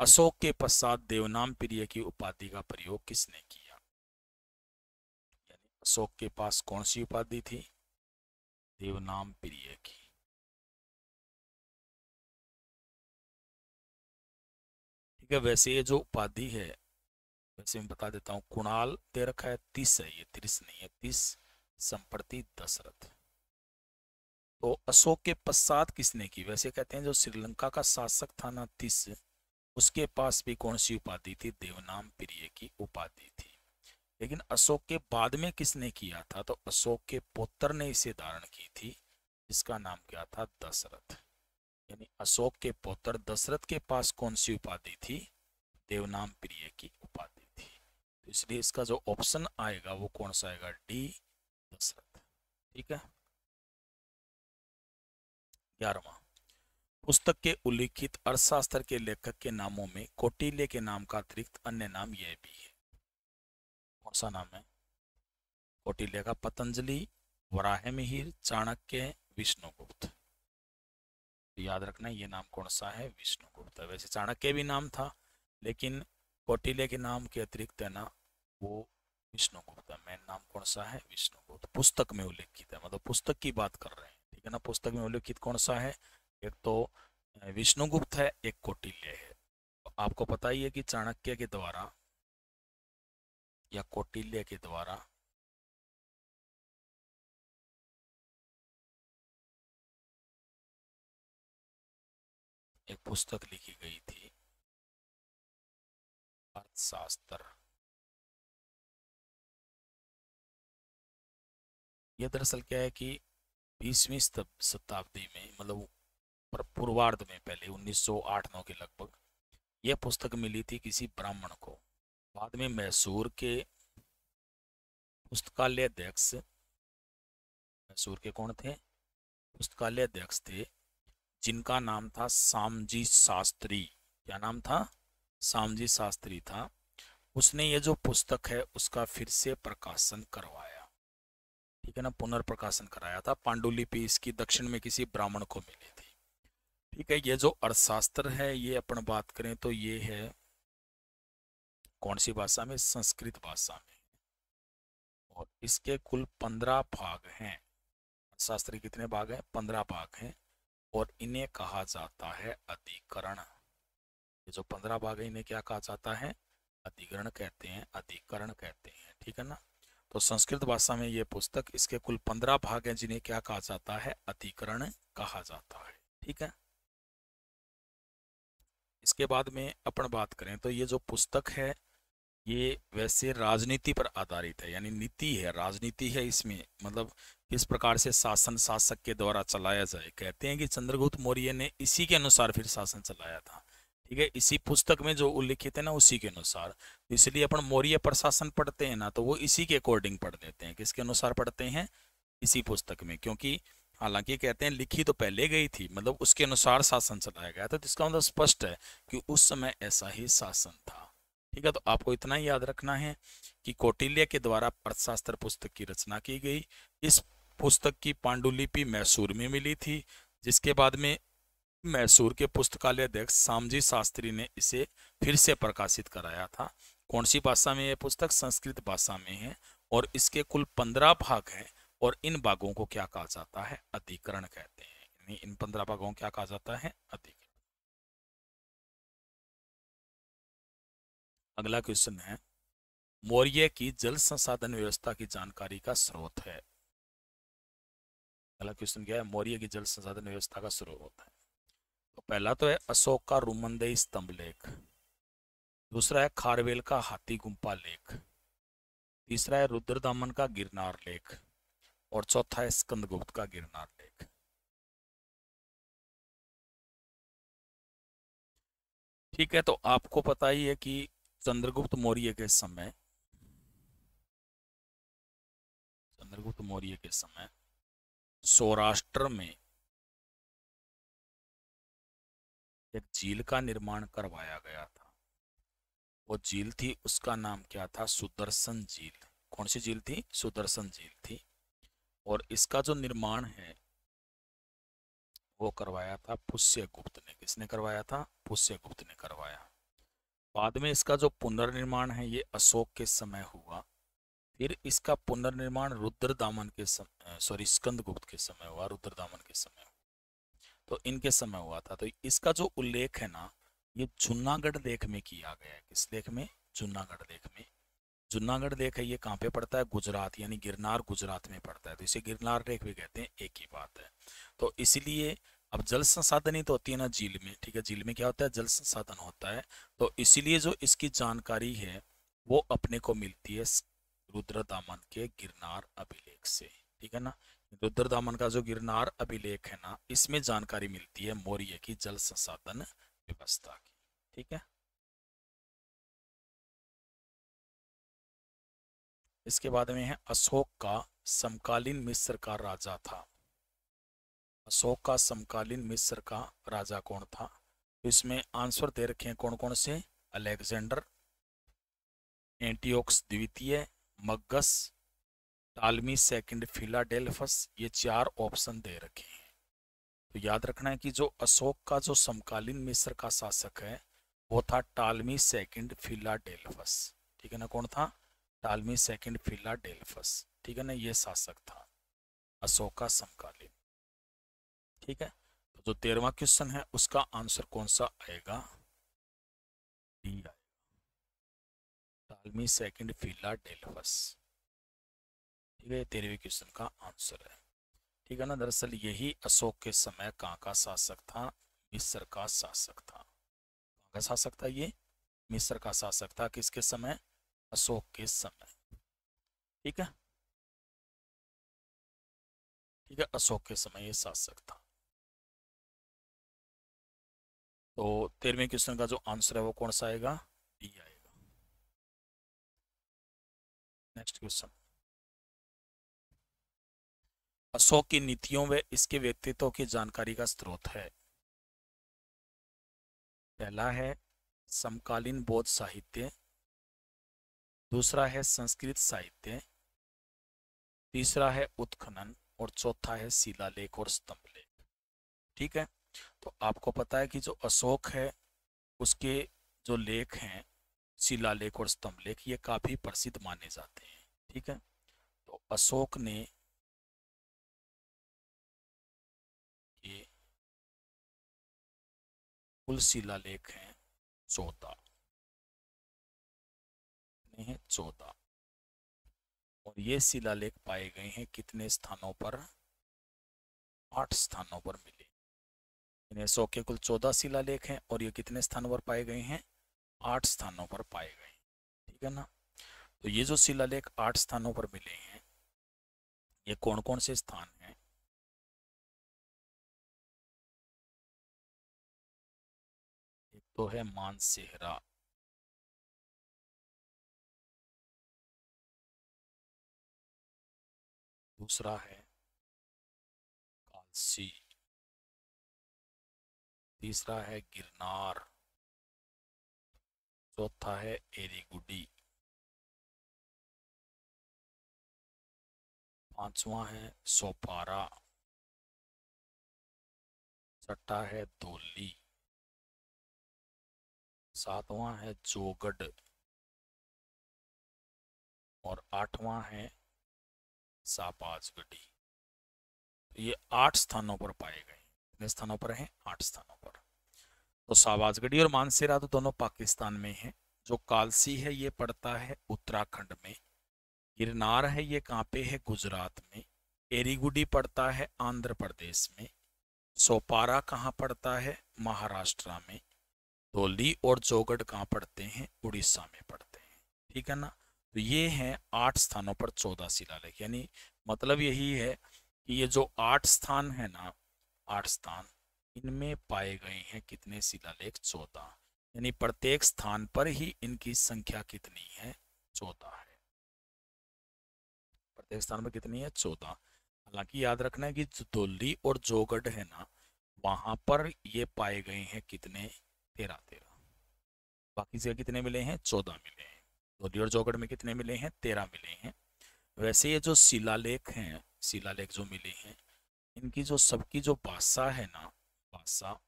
अशोक के पश्चात देवनाम प्रिय की उपाधि का प्रयोग किसने किया यानी अशोक के पास कौन सी उपाधि थी देवनाम प्रिय की ठीक है वैसे ये जो उपाधि है वैसे मैं बता देता हूँ कुणाल दे रखा है तीस है ये तीस नहीं है तीस संप्रति दशरथ तो अशोक के पश्चात किसने की वैसे कहते हैं जो श्रीलंका का शासक था ना तिस उसके पास भी कौन सी उपाधि थी देवनाम प्रिय की उपाधि थी लेकिन अशोक के बाद में किसने किया था तो अशोक के पुत्र ने इसे धारण की थी जिसका नाम क्या था दशरथ यानी अशोक के पुत्र दशरथ के पास कौन सी उपाधि थी देवनाम प्रिय की उपाधि थी तो इसलिए इसका जो ऑप्शन आएगा वो कौन सा आएगा डी ठीक है ग्यारहवा पुस्तक के उल्लिखित अर्थशास्त्र के लेखक के नामों में कोटिले के नाम का अतिरिक्त अन्य नाम यह भी है कौन सा नाम है कोटिले का पतंजलि वराह मिहिर चाणक्य विष्णुगुप्त तो याद रखना ये नाम कौन सा है विष्णुगुप्त वैसे चाणक्य भी नाम था लेकिन कोटिले के नाम के अतिरिक्त है ना वो विष्णुगुप्त मेन नाम कौन सा है विष्णुगुप्त पुस्तक में उल्लेखित है मतलब पुस्तक की बात कर रहे हैं ठीक है ना पुस्तक में उल्लेखित कौन सा है एक तो विष्णुगुप्त है एक कौटिल्य है तो आपको पता ही है कि चाणक्य के द्वारा या कौटिल्य के द्वारा एक पुस्तक लिखी गई थी अर्थशास्त्र यह दरअसल क्या है कि बीसवीं शताब्दी में मतलब पूर्वार्ध में पहले 1908 नौ के लगभग यह पुस्तक मिली थी किसी ब्राह्मण को बाद में मैसूर के पुस्तकालय अध्यक्ष मैसूर के कौन थे पुस्तकालय अध्यक्ष थे जिनका नाम था सामजी शास्त्री क्या नाम था सामजी शास्त्री था उसने ये जो पुस्तक है उसका फिर से प्रकाशन करवाया ठीक है ना पुनर्प्रकाशन कराया था पांडुलिपि इसकी दक्षिण में किसी ब्राह्मण को मिली थी ठीक है ये जो अर्थशास्त्र है ये अपन बात करें तो ये है कौन सी भाषा में संस्कृत भाषा में और इसके कुल पंद्रह भाग हैं अर्थशास्त्र कितने भाग हैं पंद्रह भाग हैं और इन्हें कहा जाता है अधिकरण ये जो पंद्रह भाग है इन्हें क्या कहा जाता है अधिकरण कहते हैं अधिकरण कहते हैं ठीक है ना तो संस्कृत भाषा में ये पुस्तक इसके कुल पंद्रह भाग हैं जिन्हें क्या कहा जाता है अतिकरण कहा जाता है ठीक है इसके बाद में अपन बात करें तो ये जो पुस्तक है ये वैसे राजनीति पर आधारित है यानी नीति है राजनीति है इसमें मतलब किस प्रकार से शासन शासक के द्वारा चलाया जाए कहते हैं कि चंद्रगुप्त मौर्य ने इसी के अनुसार फिर शासन चलाया था ठीक है इसी पुस्तक में जो उल्लिखित है ना उसी के अनुसार इसलिए अपन मौर्य प्रशासन पढ़ते हैं ना तो वो इसी के अकॉर्डिंग पढ़ लेते हैं किसके अनुसार पढ़ते हैं इसी पुस्तक में क्योंकि हालांकि कहते हैं लिखी तो पहले गई थी मतलब उसके अनुसार शासन चलाया गया था तो इसका मतलब स्पष्ट है कि उस समय ऐसा ही शासन था ठीक है तो आपको इतना ही याद रखना है कि कौटिल्य के द्वारा अर्थशास्त्र पुस्तक की रचना की गई इस पुस्तक की पांडुलिपि मैसूर में मिली थी जिसके बाद में मैसूर के पुस्तकालय अध्यक्ष सामजी शास्त्री ने इसे फिर से प्रकाशित कराया था कौन सी भाषा में यह पुस्तक संस्कृत भाषा में है और इसके कुल पंद्रह भाग हैं और इन भागों को क्या कहा जाता है अधिकरण कहते हैं इन पंद्रह भागों को क्या कहा जाता है अधिकरण अगला क्वेश्चन है मौर्य की जल संसाधन व्यवस्था की जानकारी का स्रोत है अगला क्वेश्चन क्या है मौर्य की जल संसाधन व्यवस्था का स्रोत है पहला तो है अशोक का रुमनदई स्तंभ लेख दूसरा है खारवेल का हाथी गुम्पा लेख तीसरा है रुद्रदामन का गिरनार लेख और चौथा है स्कंदगुप्त का गिरनार लेख ठीक है तो आपको पता ही है कि चंद्रगुप्त मौर्य के समय चंद्रगुप्त मौर्य के समय सौराष्ट्र में एक झील का निर्माण करवाया गया था वो झील थी उसका नाम क्या था सुदर्शन झील कौन सी झील थी सुदर्शन झील थी और इसका जो निर्माण है वो करवाया था पुष्य गुप्त ने किसने करवाया था पुष्य गुप्त ने करवाया बाद में इसका जो पुनर्निर्माण है ये अशोक के समय हुआ फिर इसका पुनर्निर्माण रुद्र दामन के समय सॉरी स्कंद गुप्त के समय हुआ रुद्र दामन के समय हुआ तो इनके समय हुआ था तो इसका जो उल्लेख है ना ये जूनागढ़ लेख में किया गया है किस लेख में जूनागढ़ लेख में जूनागढ़ लेख है ये कहाँ पे पड़ता है गुजरात यानी गिरनार गुजरात में पड़ता है तो इसे गिरनार लेख भी कहते हैं एक ही बात है तो इसलिए अब जल संसाधन ही तो होती है ना झील में ठीक है झील में क्या होता है जल संसाधन होता है तो इसीलिए जो इसकी जानकारी है वो अपने को मिलती है रुद्र दामन के गिरनार अभिलेख से ठीक है ना रुद्र दामन का जो गिरनार अभिलेख है ना इसमें जानकारी मिलती है मौर्य की जल संसाधन व्यवस्था की ठीक है इसके बाद में है अशोक का समकालीन मिस्र का राजा था अशोक का समकालीन मिस्र का राजा कौन था तो इसमें आंसर दे रखे हैं कौन कौन से अलेक्जेंडर एंटीओक्स द्वितीय मग्गस तालमी सेकंड फिलाडेल्फस ये चार ऑप्शन दे रखे हैं तो याद रखना है कि जो अशोक का जो समकालीन मिस्र का शासक है वो था टालमी सेकंड फिलाडेल्फस ठीक है ना कौन था टालमी सेकंड फिलाडेल्फस ठीक है ना ये शासक था अशोक का समकालीन ठीक है तो जो तेरवा क्वेश्चन है उसका आंसर कौन सा आएगा डी आएगा टालमी सेकंड फिलाडेल्फस ये तेरहवें क्वेश्चन का आंसर है ठीक है ना दरअसल यही अशोक के समय कहाँ का शासक था मिस्र का शासक था कहाँ का शासक था ये मिस्र का शासक था किसके समय अशोक के समय ठीक है ठीक है अशोक के समय ये शासक था तो तेरहवें क्वेश्चन का जो आंसर है वो कौन सा आएगा डी आएगा नेक्स्ट क्वेश्चन अशोक की नीतियों व इसके व्यक्तित्व की जानकारी का स्रोत है पहला है समकालीन बौद्ध साहित्य दूसरा है संस्कृत साहित्य तीसरा है उत्खनन और चौथा है शिलालेख और स्तंभ लेख ठीक है तो आपको पता है कि जो अशोक है उसके जो लेख हैं शिलालेख और स्तंभ लेख ये काफ़ी प्रसिद्ध माने जाते हैं ठीक है तो अशोक ने कुल लेख है चौदह है चौदह और ये शिलालेख पाए गए हैं कितने स्थानों पर आठ स्थानों पर मिले इन्हें सौ के कुल चौदह शिलालेख हैं और ये कितने स्थानों पर पाए गए हैं आठ स्थानों पर पाए गए हैं ठीक है ना तो ये जो शिलालेख आठ स्थानों पर मिले हैं ये कौन कौन से स्थान हैं तो है मानसेहरा दूसरा है कालसी तीसरा है गिरनार चौथा है एरीगुडी पांचवा है सोपारा छठा है दोली सातवां है जोगड और आठवां है सापाजगढ़ी तो ये आठ स्थानों पर पाए गए कितने स्थानों पर हैं आठ स्थानों पर तो साबाजगढ़ी और मानसेरा तो दोनों पाकिस्तान में हैं जो कालसी है ये पड़ता है उत्तराखंड में गिरनार है ये कहाँ पे है गुजरात में एरीगुडी पड़ता है आंध्र प्रदेश में सोपारा कहाँ पड़ता है महाराष्ट्र में धोली और चौगट कहाँ पड़ते हैं उड़ीसा में पड़ते हैं ठीक है ना तो ये हैं आठ स्थानों पर चौदह शिलालेख यानी मतलब यही है कि ये जो आठ स्थान है ना आठ स्थान इनमें पाए गए हैं कितने शिलालेख चौदह यानी प्रत्येक स्थान पर ही इनकी संख्या कितनी है चौदह है प्रत्येक स्थान पर कितनी है चौदह हालांकि याद रखना है कि धोली और जोगढ़ है ना वहां पर ये पाए गए हैं कितने तेरह तेरह बाकी से कितने मिले हैं चौदह मिले हैं धोली तो और में कितने मिले हैं तेरह मिले हैं वैसे ये जो शिलालेख हैं शिलालेख जो मिले हैं इनकी जो सबकी जो भाषा है ना भाषा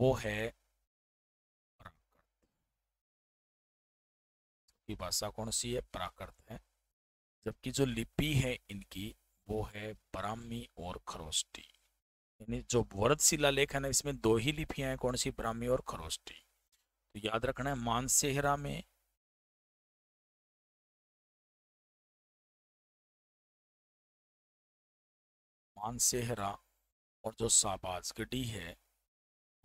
वो है सबकी भाषा कौन सी है प्राकृत है जबकि जो लिपि है इनकी वो है ब्राह्मी और खरोष्टी यानी जो वरद शिला लेख है ना इसमें दो ही लिपियां हैं कौन सी ब्राह्मी और खरोष्टी तो याद रखना है मानसेहरा में मानसेहरा और जो शाबाजगढ़ी है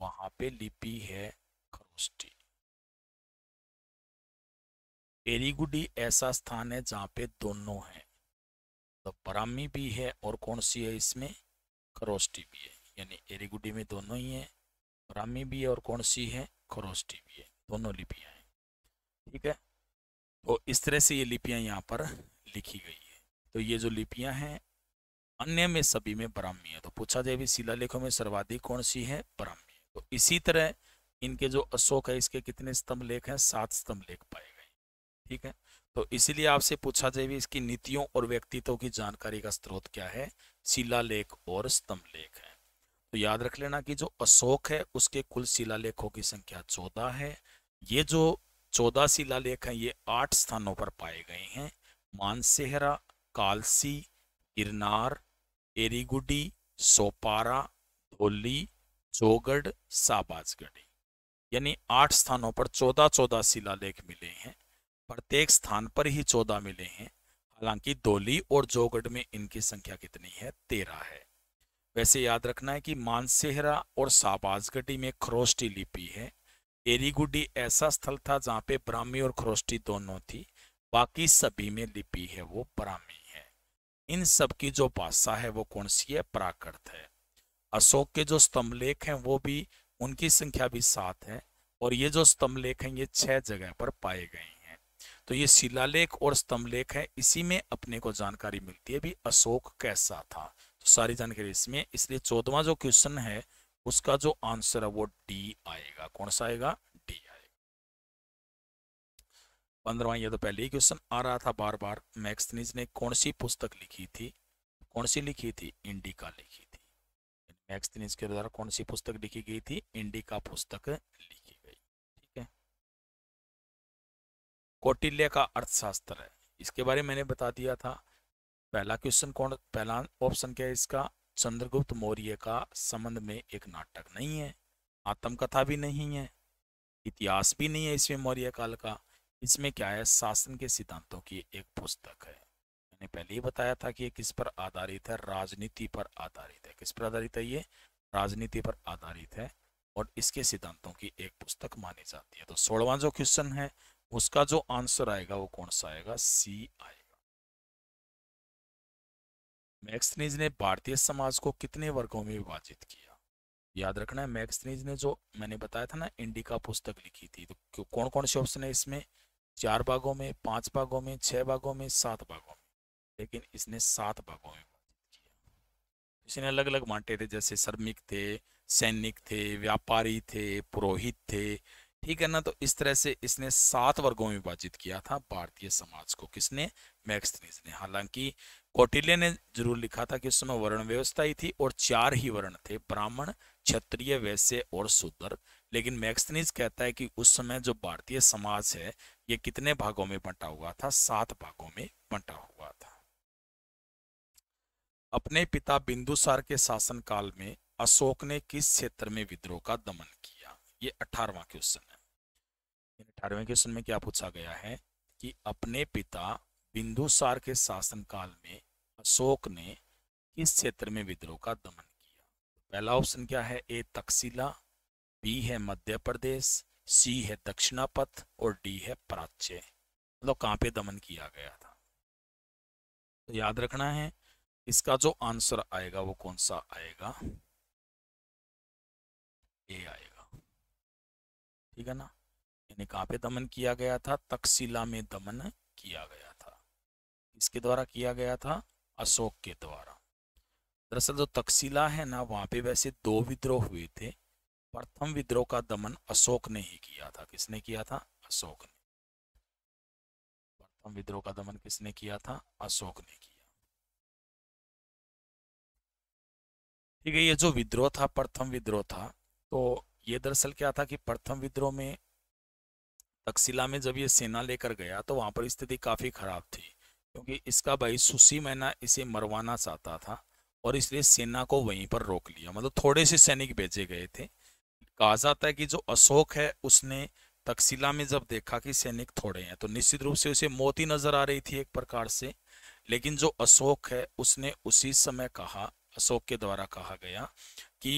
वहां पे लिपि है खरोष्टी पेरीगुडी ऐसा स्थान है जहाँ पे दोनों है तो ब्राह्मी भी है और कौन सी है इसमें खरोस्टी भी है यानी एरीगुडी में दोनों ही है रामी भी है और कौन सी है खरोस्टी भी है दोनों लिपियां हैं ठीक है तो इस तरह से ये लिपियां यहाँ पर लिखी गई है तो ये जो लिपियां हैं अन्य में सभी में ब्राह्मी है तो पूछा जाए भी शिलालेखों में सर्वाधिक कौन सी है ब्राह्मी तो इसी तरह इनके जो अशोक है इसके कितने स्तंभ लेख हैं सात स्तंभ लेख पाए गए ठीक है तो इसीलिए आपसे पूछा जाए भी इसकी नीतियों और व्यक्तित्व की जानकारी का स्रोत क्या है शिलालेख और स्तंभ लेख है तो याद रख लेना कि जो अशोक है उसके कुल शिलालेखों की संख्या चौदह है ये जो चौदह शिलालेख हैं ये आठ स्थानों पर पाए गए हैं मानसेहरा कालसी इरनार एरीगुडी सोपारा धोली जोगढ़ साबाजगढ़ी यानी आठ स्थानों पर चौदह चौदह शिलालेख मिले हैं प्रत्येक स्थान पर ही चौदह मिले हैं हालांकि धोली और जोगढ़ में इनकी संख्या कितनी है तेरह है वैसे याद रखना है कि मानसेहरा और शाबाजगढ़ी में खरोष्टी लिपि है एरीगुडी ऐसा स्थल था जहाँ पे ब्राह्मी और खरोष्टी दोनों थी बाकी सभी में लिपि है वो ब्राह्मी है इन सब की जो भाषा है वो कौन सी है प्राकृत है अशोक के जो स्तंभ लेख हैं वो भी उनकी संख्या भी सात है और ये जो स्तंभ लेख हैं ये छह जगह पर पाए गए हैं तो ये शिलालेख और स्तंभलेख है इसी में अपने को जानकारी मिलती है भी अशोक कैसा था तो सारी जानकारी इसमें इसलिए चौदवा जो क्वेश्चन है उसका जो आंसर है वो डी आएगा कौन सा आएगा डी आएगा पंद्रवा ये तो पहले ही क्वेश्चन आ रहा था बार बार मैक्सनीज ने कौन सी पुस्तक लिखी थी कौन सी लिखी थी इंडिका लिखी थी मैक्सनीज के द्वारा कौन सी पुस्तक लिखी गई थी इंडिका पुस्तक लिखी कौटिल्य का अर्थशास्त्र है इसके बारे में मैंने बता दिया था पहला क्वेश्चन कौन पहला ऑप्शन क्या है इसका चंद्रगुप्त मौर्य का संबंध में एक नाटक नहीं है आत्मकथा भी नहीं है इतिहास भी नहीं है इसमें मौर्य काल का इसमें क्या है शासन के सिद्धांतों की एक पुस्तक है मैंने पहले ही बताया था कि ये किस पर आधारित है राजनीति पर आधारित है किस पर आधारित है ये राजनीति पर आधारित है और इसके सिद्धांतों की एक पुस्तक मानी जाती है तो सोलवा जो क्वेश्चन है उसका जो आंसर आएगा वो कौन सा आएगा सी आएगा मैक्सनीज ने भारतीय समाज को कितने वर्गों में विभाजित किया याद रखना है मैक्सनीज ने जो मैंने बताया था ना इंडिका पुस्तक लिखी थी तो कौन कौन से ऑप्शन है इसमें चार भागों में पांच भागों में छह भागों में सात भागों में लेकिन इसने सात भागों में विभाजित किया इसने अलग अलग बांटे थे जैसे श्रमिक थे सैनिक थे व्यापारी थे पुरोहित थे ठीक है ना तो इस तरह से इसने सात वर्गों में विभाजित किया था भारतीय समाज को किसने मैक्सनीज ने हालांकि कौटिल्य ने जरूर लिखा था कि उस समय वर्ण व्यवस्था ही थी और चार ही वर्ण थे ब्राह्मण क्षत्रिय वैश्य और शूद्र लेकिन मैक्सनीज कहता है कि उस समय जो भारतीय समाज है ये कितने भागों में बंटा हुआ था सात भागों में बंटा हुआ था अपने पिता बिंदुसार के शासनकाल में अशोक ने किस क्षेत्र में विद्रोह का दमन किया ये अठारवा क्वेश्चन है अठारवे क्वेश्चन में क्या पूछा गया है कि अपने पिता बिंदुसार के शासनकाल में अशोक ने किस क्षेत्र में विद्रोह का दमन किया पहला ऑप्शन क्या है ए तकसीला बी है मध्य प्रदेश सी है दक्षिणापथ और डी है प्राच्य मतलब तो कहाँ पे दमन किया गया था तो याद रखना है इसका जो आंसर आएगा वो कौन सा आएगा ए आएगा ठीक है ना यानी कहाँ पे दमन किया गया था तकशिला में दमन किया गया था इसके द्वारा किया गया था अशोक के द्वारा दरअसल जो तकसीला है ना वहाँ पे वैसे दो विद्रोह हुए थे प्रथम विद्रोह का दमन अशोक ने ही किया था किसने किया था अशोक ने प्रथम विद्रोह का दमन किसने किया था अशोक ने किया ठीक है ये जो विद्रोह था प्रथम विद्रोह था तो ये दरअसल क्या था कि प्रथम विद्रोह में तकसीला में जब ये सेना लेकर गया तो वहाँ पर स्थिति काफ़ी ख़राब थी क्योंकि इसका भाई सुशी मैना इसे मरवाना चाहता था और इसलिए सेना को वहीं पर रोक लिया मतलब थोड़े से सैनिक भेजे गए थे कहा जाता है कि जो अशोक है उसने तकशिला में जब देखा कि सैनिक थोड़े हैं तो निश्चित रूप से उसे मोती नजर आ रही थी एक प्रकार से लेकिन जो अशोक है उसने उसी समय कहा अशोक के द्वारा कहा गया कि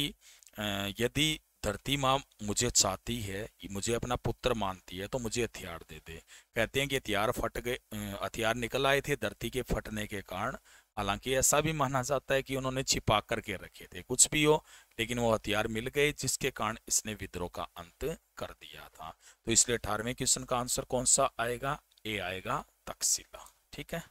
यदि धरती माँ मुझे चाहती है मुझे अपना पुत्र मानती है तो मुझे हथियार दे दे कहते हैं कि हथियार फट गए अं, हथियार निकल आए थे धरती के फटने के कारण हालांकि ऐसा भी माना जाता है कि उन्होंने छिपा करके रखे थे कुछ भी हो लेकिन वो हथियार मिल गए जिसके कारण इसने विद्रोह का अंत कर दिया था तो इसलिए अठारहवें क्वेश्चन का आंसर कौन सा आएगा ए आएगा तकसीला ठीक है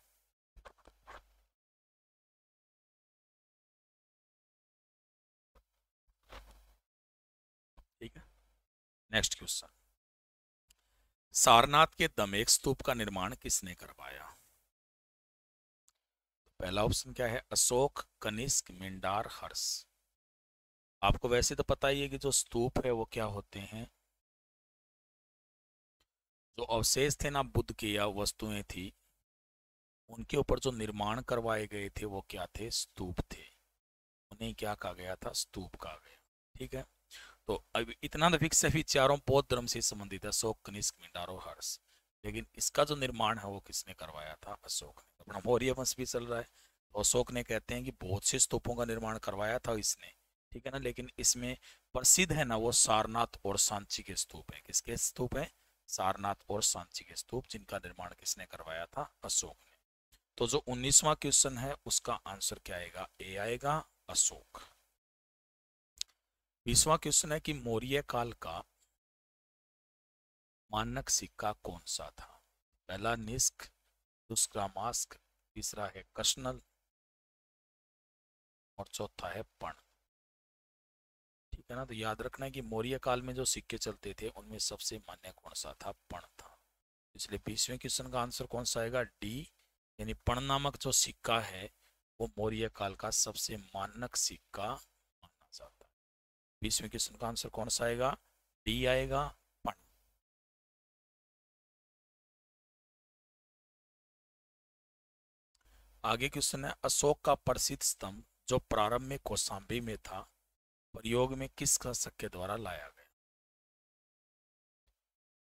नेक्स्ट क्वेश्चन सारनाथ के दमेक स्तूप का निर्माण किसने करवाया तो पहला ऑप्शन क्या है अशोक कनिष्क मिंडार हर्ष आपको वैसे तो पता ही है कि जो स्तूप है वो क्या होते हैं जो अवशेष थे ना बुद्ध के या वस्तुएं थी उनके ऊपर जो निर्माण करवाए गए थे वो क्या थे स्तूप थे उन्हें क्या कहा गया था स्तूप कहा गया ठीक है तो अभी इतना विक्स तो भी चारों बौद्ध धर्म से संबंधित है अशोक कनिष्क मिंडारो हर्ष लेकिन इसका जो निर्माण है वो किसने करवाया था अशोक ने मौर्य वंश भी चल रहा है तो अशोक ने कहते हैं कि बहुत से स्तूपों का निर्माण करवाया था इसने ठीक है ना लेकिन इसमें प्रसिद्ध है ना वो सारनाथ और सांची के स्तूप है किसके स्तूप है सारनाथ और सांची के स्तूप जिनका निर्माण किसने करवाया था अशोक ने तो जो उन्नीसवा क्वेश्चन है उसका आंसर क्या आएगा ए आएगा अशोक बीसवा क्वेश्चन है कि मौर्य काल का मानक सिक्का कौन सा था पहला निस्क दूसरा मास्क तीसरा है कशनल और चौथा है पण ठीक है ना तो याद रखना है कि मौर्य काल में जो सिक्के चलते थे उनमें सबसे मान्य कौन सा था पण था इसलिए बीसवें क्वेश्चन का आंसर कौन सा आएगा डी यानी पण नामक जो सिक्का है वो मौर्य काल का सबसे मानक सिक्का बीसवें क्वेश्चन का आंसर कौन सा आएगा डी आएगा वन आगे क्वेश्चन है अशोक का प्रसिद्ध स्तंभ जो प्रारंभ में कोसाम्बी में था प्रयोग में किस शासक के द्वारा लाया गया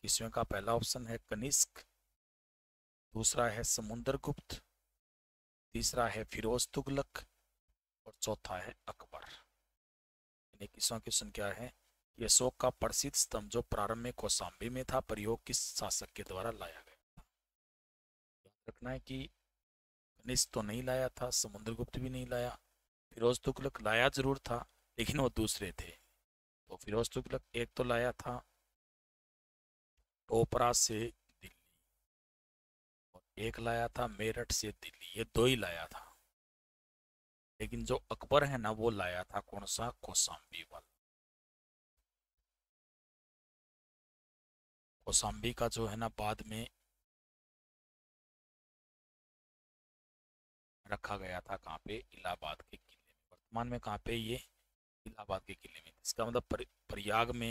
इसमें का पहला ऑप्शन है कनिष्क दूसरा है समुद्र गुप्त तीसरा है फिरोज तुगलक और चौथा है अकबर ने क्वेश्चन क्या है अशोक का प्रसिद्ध स्तंभ जो प्रारंभ में कौशाम्बी में था प्रयोग किस शासक के द्वारा लाया गया था याद रखना है कि कनिष्क तो नहीं लाया था समुद्रगुप्त भी नहीं लाया फिरोज तुगलक लाया जरूर था लेकिन वो दूसरे थे तो फिरोज तुगलक एक तो लाया था टोपरा से दिल्ली और एक लाया था मेरठ से दिल्ली ये दो ही लाया था लेकिन जो अकबर है ना वो लाया था कौन सा कोसाम्बी वाल कोसाम्बी का जो है ना बाद में रखा गया था कहाँ पे इलाहाबाद के किले में वर्तमान में कहाँ पे ये इलाहाबाद के किले में इसका मतलब प्रयाग में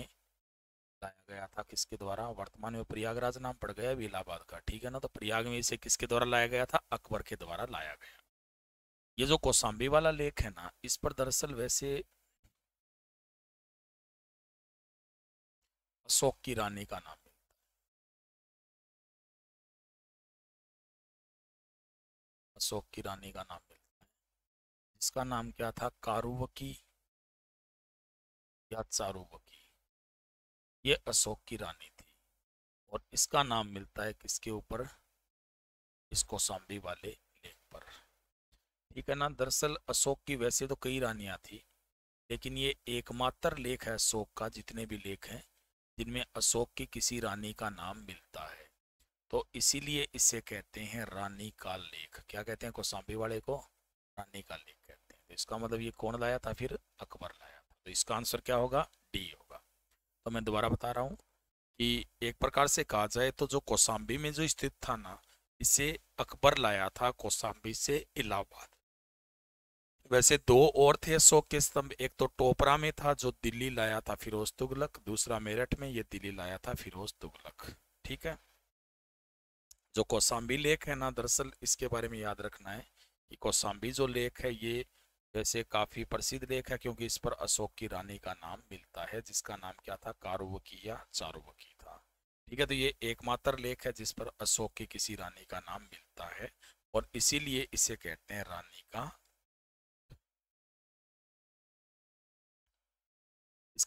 लाया गया था किसके द्वारा वर्तमान में प्रयागराज नाम पड़ गया अभी इलाहाबाद का ठीक है ना तो प्रयाग में इसे किसके द्वारा लाया गया था अकबर के द्वारा लाया गया ये जो कौसाम्बी वाला लेख है ना इस पर दरअसल वैसे अशोक की रानी का नाम है अशोक की रानी का नाम मिलता है इसका नाम क्या था कारुवकी या चारुवकी ये अशोक की रानी थी और इसका नाम मिलता है किसके ऊपर इसको सांबी वाले लेख पर ठीक है ना दरअसल अशोक की वैसे तो कई रानियां थी लेकिन ये एकमात्र लेख है अशोक का जितने भी लेख हैं जिनमें अशोक की किसी रानी का नाम मिलता है तो इसीलिए इसे कहते हैं रानी का लेख क्या कहते हैं कौसाम्बी वाले को रानी का लेख कहते हैं तो इसका मतलब ये कौन लाया था फिर अकबर लाया था तो इसका आंसर क्या होगा डी होगा तो मैं दोबारा बता रहा हूँ कि एक प्रकार से कहा जाए तो जो कौसाम्बी में जो स्थित था ना इसे अकबर लाया था कौसाम्बी से इलाहाबाद वैसे दो और थे अशोक के स्तंभ एक तो टोपरा में था जो दिल्ली लाया था फिरोज तुगलक दूसरा मेरठ में ये दिल्ली लाया था फिरोज तुगलक ठीक है जो कौसाम्बी लेख है ना दरअसल इसके बारे में याद रखना है कि कौसाम्बी जो लेख है ये वैसे काफ़ी प्रसिद्ध लेख है क्योंकि इस पर अशोक की रानी का नाम मिलता है जिसका नाम क्या था कारुवकी या चारुवकी था ठीक है तो ये एकमात्र लेख है जिस पर अशोक की किसी रानी का नाम मिलता है और इसीलिए इसे कहते हैं रानी का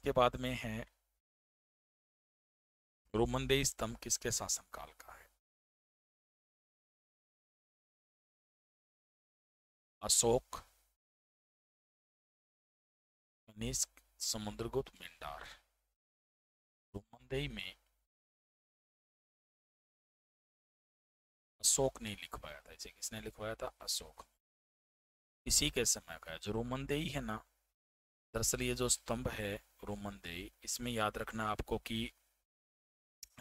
इसके बाद में है रोमंदे स्तंभ किसके शासनकाल का है अशोक समुद्रगुप्त मेंडार रोमनदेई में अशोक ने लिखवाया था इसे किसने लिखवाया था अशोक इसी के समय का जो रोमनदेई है ना दरअसल ये जो स्तंभ है रोमन देई इसमें याद रखना आपको कि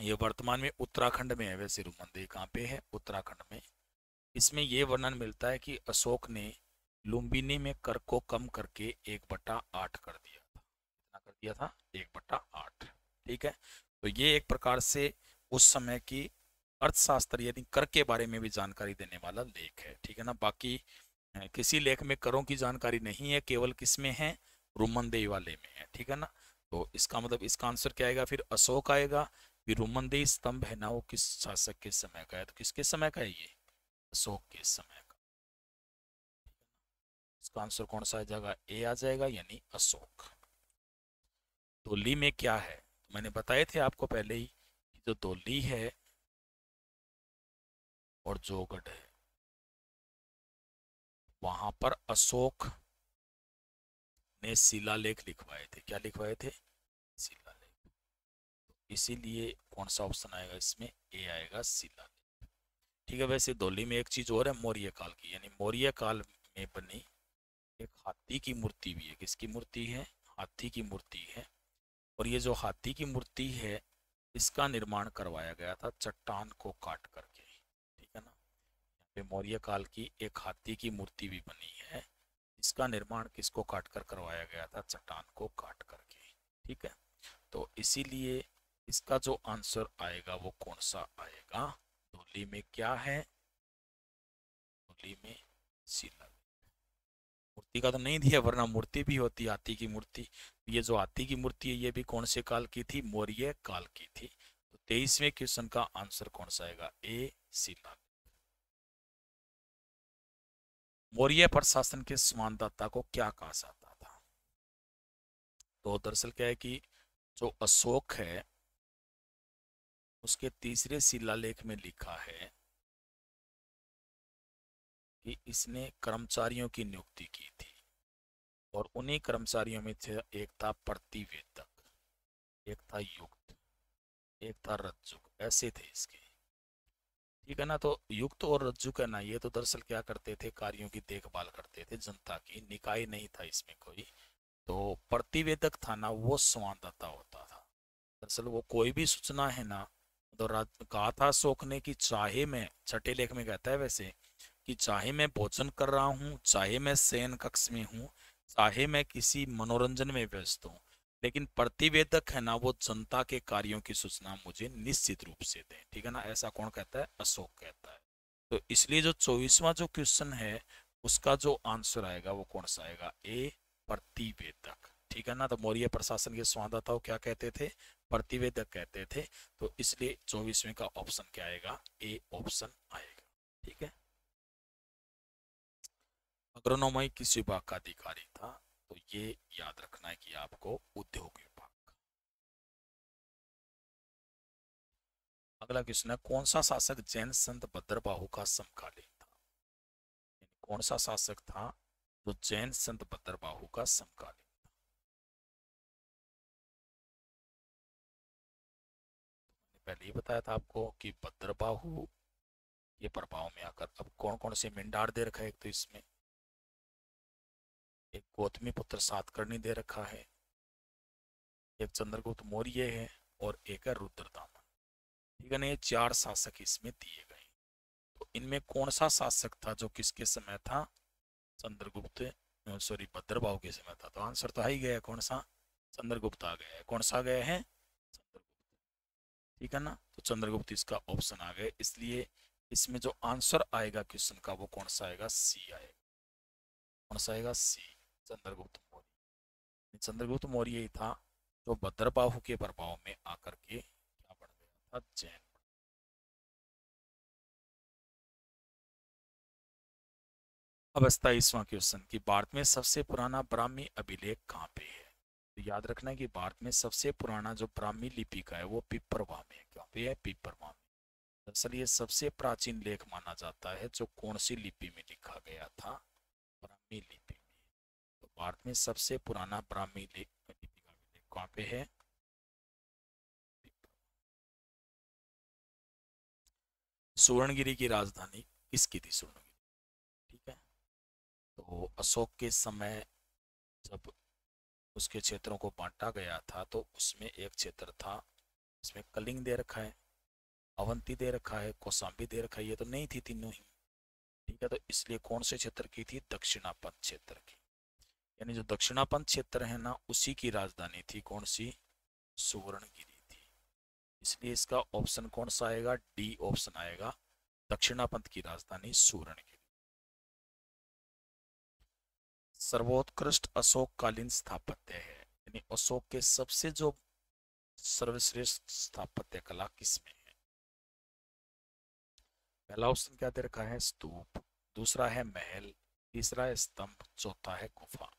ये वर्तमान में उत्तराखंड में है वैसे रोमन दे कहाँ पे है उत्तराखंड में इसमें ये वर्णन मिलता है कि अशोक ने लुम्बिनी में कर को कम करके एक बट्टा आठ कर दिया था कितना कर दिया था एक बट्टा आठ ठीक है तो ये एक प्रकार से उस समय की अर्थशास्त्र यानी कर के बारे में भी जानकारी देने वाला लेख है ठीक है ना बाकी किसी लेख में करों की जानकारी नहीं है केवल किसमें है रोमन देई वाले में है ठीक है ना तो इसका मतलब इसका आंसर क्या आएगा फिर अशोक आएगा फिर रुमन देई स्तंभ है ना वो किस शासक के समय का है तो किसके समय का है ये अशोक के समय का इसका आंसर कौन सा आ जाएगा ए आ जाएगा यानी अशोक दोली तो में क्या है मैंने बताए थे आपको पहले ही जो दोली है और जोगढ़ है वहां पर अशोक ने शिलालेख लिखवाए थे क्या लिखवाए थे शिलालेख तो इसीलिए कौन सा ऑप्शन आएगा इसमें ए आएगा शिलालेख ठीक है वैसे धोली में एक चीज और है मौर्य काल की यानी मौर्य काल में बनी एक हाथी की मूर्ति भी है किसकी मूर्ति है हाथी की मूर्ति है और ये जो हाथी की मूर्ति है इसका निर्माण करवाया गया था चट्टान को काट करके ठीक है ना यहाँ पे मौर्य काल की एक हाथी की मूर्ति भी बनी है इसका निर्माण किसको काट कर करवाया गया था चट्टान को काट करके ठीक है तो इसीलिए इसका जो आंसर आएगा वो कौन सा आएगा धोली में क्या है धोली में शिला मूर्ति का तो नहीं दिया वरना मूर्ति भी होती हाथी की मूर्ति ये जो हाथी की मूर्ति है ये भी कौन से काल की थी मौर्य काल की थी तो तेईसवें क्वेश्चन का आंसर कौन सा आएगा ए शिला मौर्य प्रशासन के समानदाता को क्या कहा जाता था तो दरअसल क्या है कि जो अशोक है उसके तीसरे शिलालेख में लिखा है कि इसने कर्मचारियों की नियुक्ति की थी और उन्हीं कर्मचारियों में थे एक था प्रतिवेदक एक था युक्त एक था रज्जुक ऐसे थे इसके ठीक है ना तो युक्त और रज्जु कहना ये तो दरअसल क्या करते थे कार्यों की देखभाल करते थे जनता की निकाय नहीं था इसमें कोई तो प्रतिवेदक था ना वो संवाददाता होता था दरअसल वो कोई भी सूचना है ना तो कहा था सोखने की चाहे में छठे लेख में कहता है वैसे कि चाहे मैं भोजन कर रहा हूँ चाहे मैं सेन कक्ष में हूँ चाहे मैं किसी मनोरंजन में व्यस्त हूँ लेकिन प्रतिवेदक है ना वो जनता के कार्यों की सूचना मुझे निश्चित रूप से दे ठीक है ना ऐसा कौन कहता है अशोक कहता है तो इसलिए जो चौबीसवा जो क्वेश्चन है उसका जो आंसर आएगा वो कौन सा आएगा ए प्रतिवेदक ठीक है ना तो मौर्य प्रशासन के संवाददाताओं क्या कहते थे प्रतिवेदक कहते थे तो इसलिए चौबीसवें का ऑप्शन क्या आएगा ए ऑप्शन आएगा ठीक है अग्रोनोमय किस विभाग का अधिकारी था ये याद रखना है कि आपको उद्योग विभाग अगला क्वेश्चन है कौन सा शासक जैन संत भद्रबाहु का समकालीन था कौन सा शासक था जो जैन संत भद्रबाहु का समकालीन पहले ही बताया था आपको कि भद्रबाहू ये प्रभाव में आकर अब कौन कौन से मिंडार दे रखा है एक तो इसमें एक गौतमी पुत्र सातकर्णी दे रखा है एक चंद्रगुप्त मौर्य है और एक है रुद्रदामन ठीक है ना ये चार शासक इसमें दिए गए तो इनमें कौन सा शासक था जो किसके समय था चंद्रगुप्त सॉरी भद्रभाव के समय था तो आंसर तो आ ही गया कौन सा चंद्रगुप्त आ गया है कौन सा गया है चंद्रगुप्त ठीक है ना तो चंद्रगुप्त इसका ऑप्शन आ गया इसलिए इसमें जो आंसर आएगा क्वेश्चन का वो कौन सा आएगा सी आएगा कौन सा आएगा सी चंद्रगुप्त मौर्य चंद्रगुप्त मौर्य ही था जो भद्रबाहु के प्रभाव में आकर के क्या बढ़ गया था जैन अब अस्थाईसवां क्वेश्चन की भारत में सबसे पुराना ब्राह्मी अभिलेख कहाँ पे है तो याद रखना कि भारत में सबसे पुराना जो ब्राह्मी लिपि का है वो पिपरवा में क्या पे है पिपरवा में दरअसल ये सबसे प्राचीन लेख माना जाता है जो कौन सी लिपि में लिखा गया में सबसे पुराना ब्राह्मी लेख कहाँ पे है सुवर्णगिरी की राजधानी किसकी थी सुवर्णगिरी ठीक है तो अशोक के समय जब उसके क्षेत्रों को बांटा गया था तो उसमें एक क्षेत्र था इसमें कलिंग दे रखा है अवंती दे रखा है कौसाम्बी दे रखा है ये तो नहीं थी तीनों ही ठीक है तो इसलिए कौन से क्षेत्र की थी दक्षिणापथ क्षेत्र की यानी जो दक्षिणापंथ क्षेत्र है ना उसी की राजधानी थी कौन सी सुवर्णगिरी थी इसलिए इसका ऑप्शन कौन सा आएगा डी ऑप्शन आएगा दक्षिणापंथ की राजधानी सुवर्णगिरी सर्वोत्कृष्ट अशोककालीन स्थापत्य है यानी अशोक के सबसे जो सर्वश्रेष्ठ स्थापत्य कला किसमें है पहला ऑप्शन क्या दे रखा है स्तूप दूसरा है महल तीसरा है स्तंभ चौथा है गुफा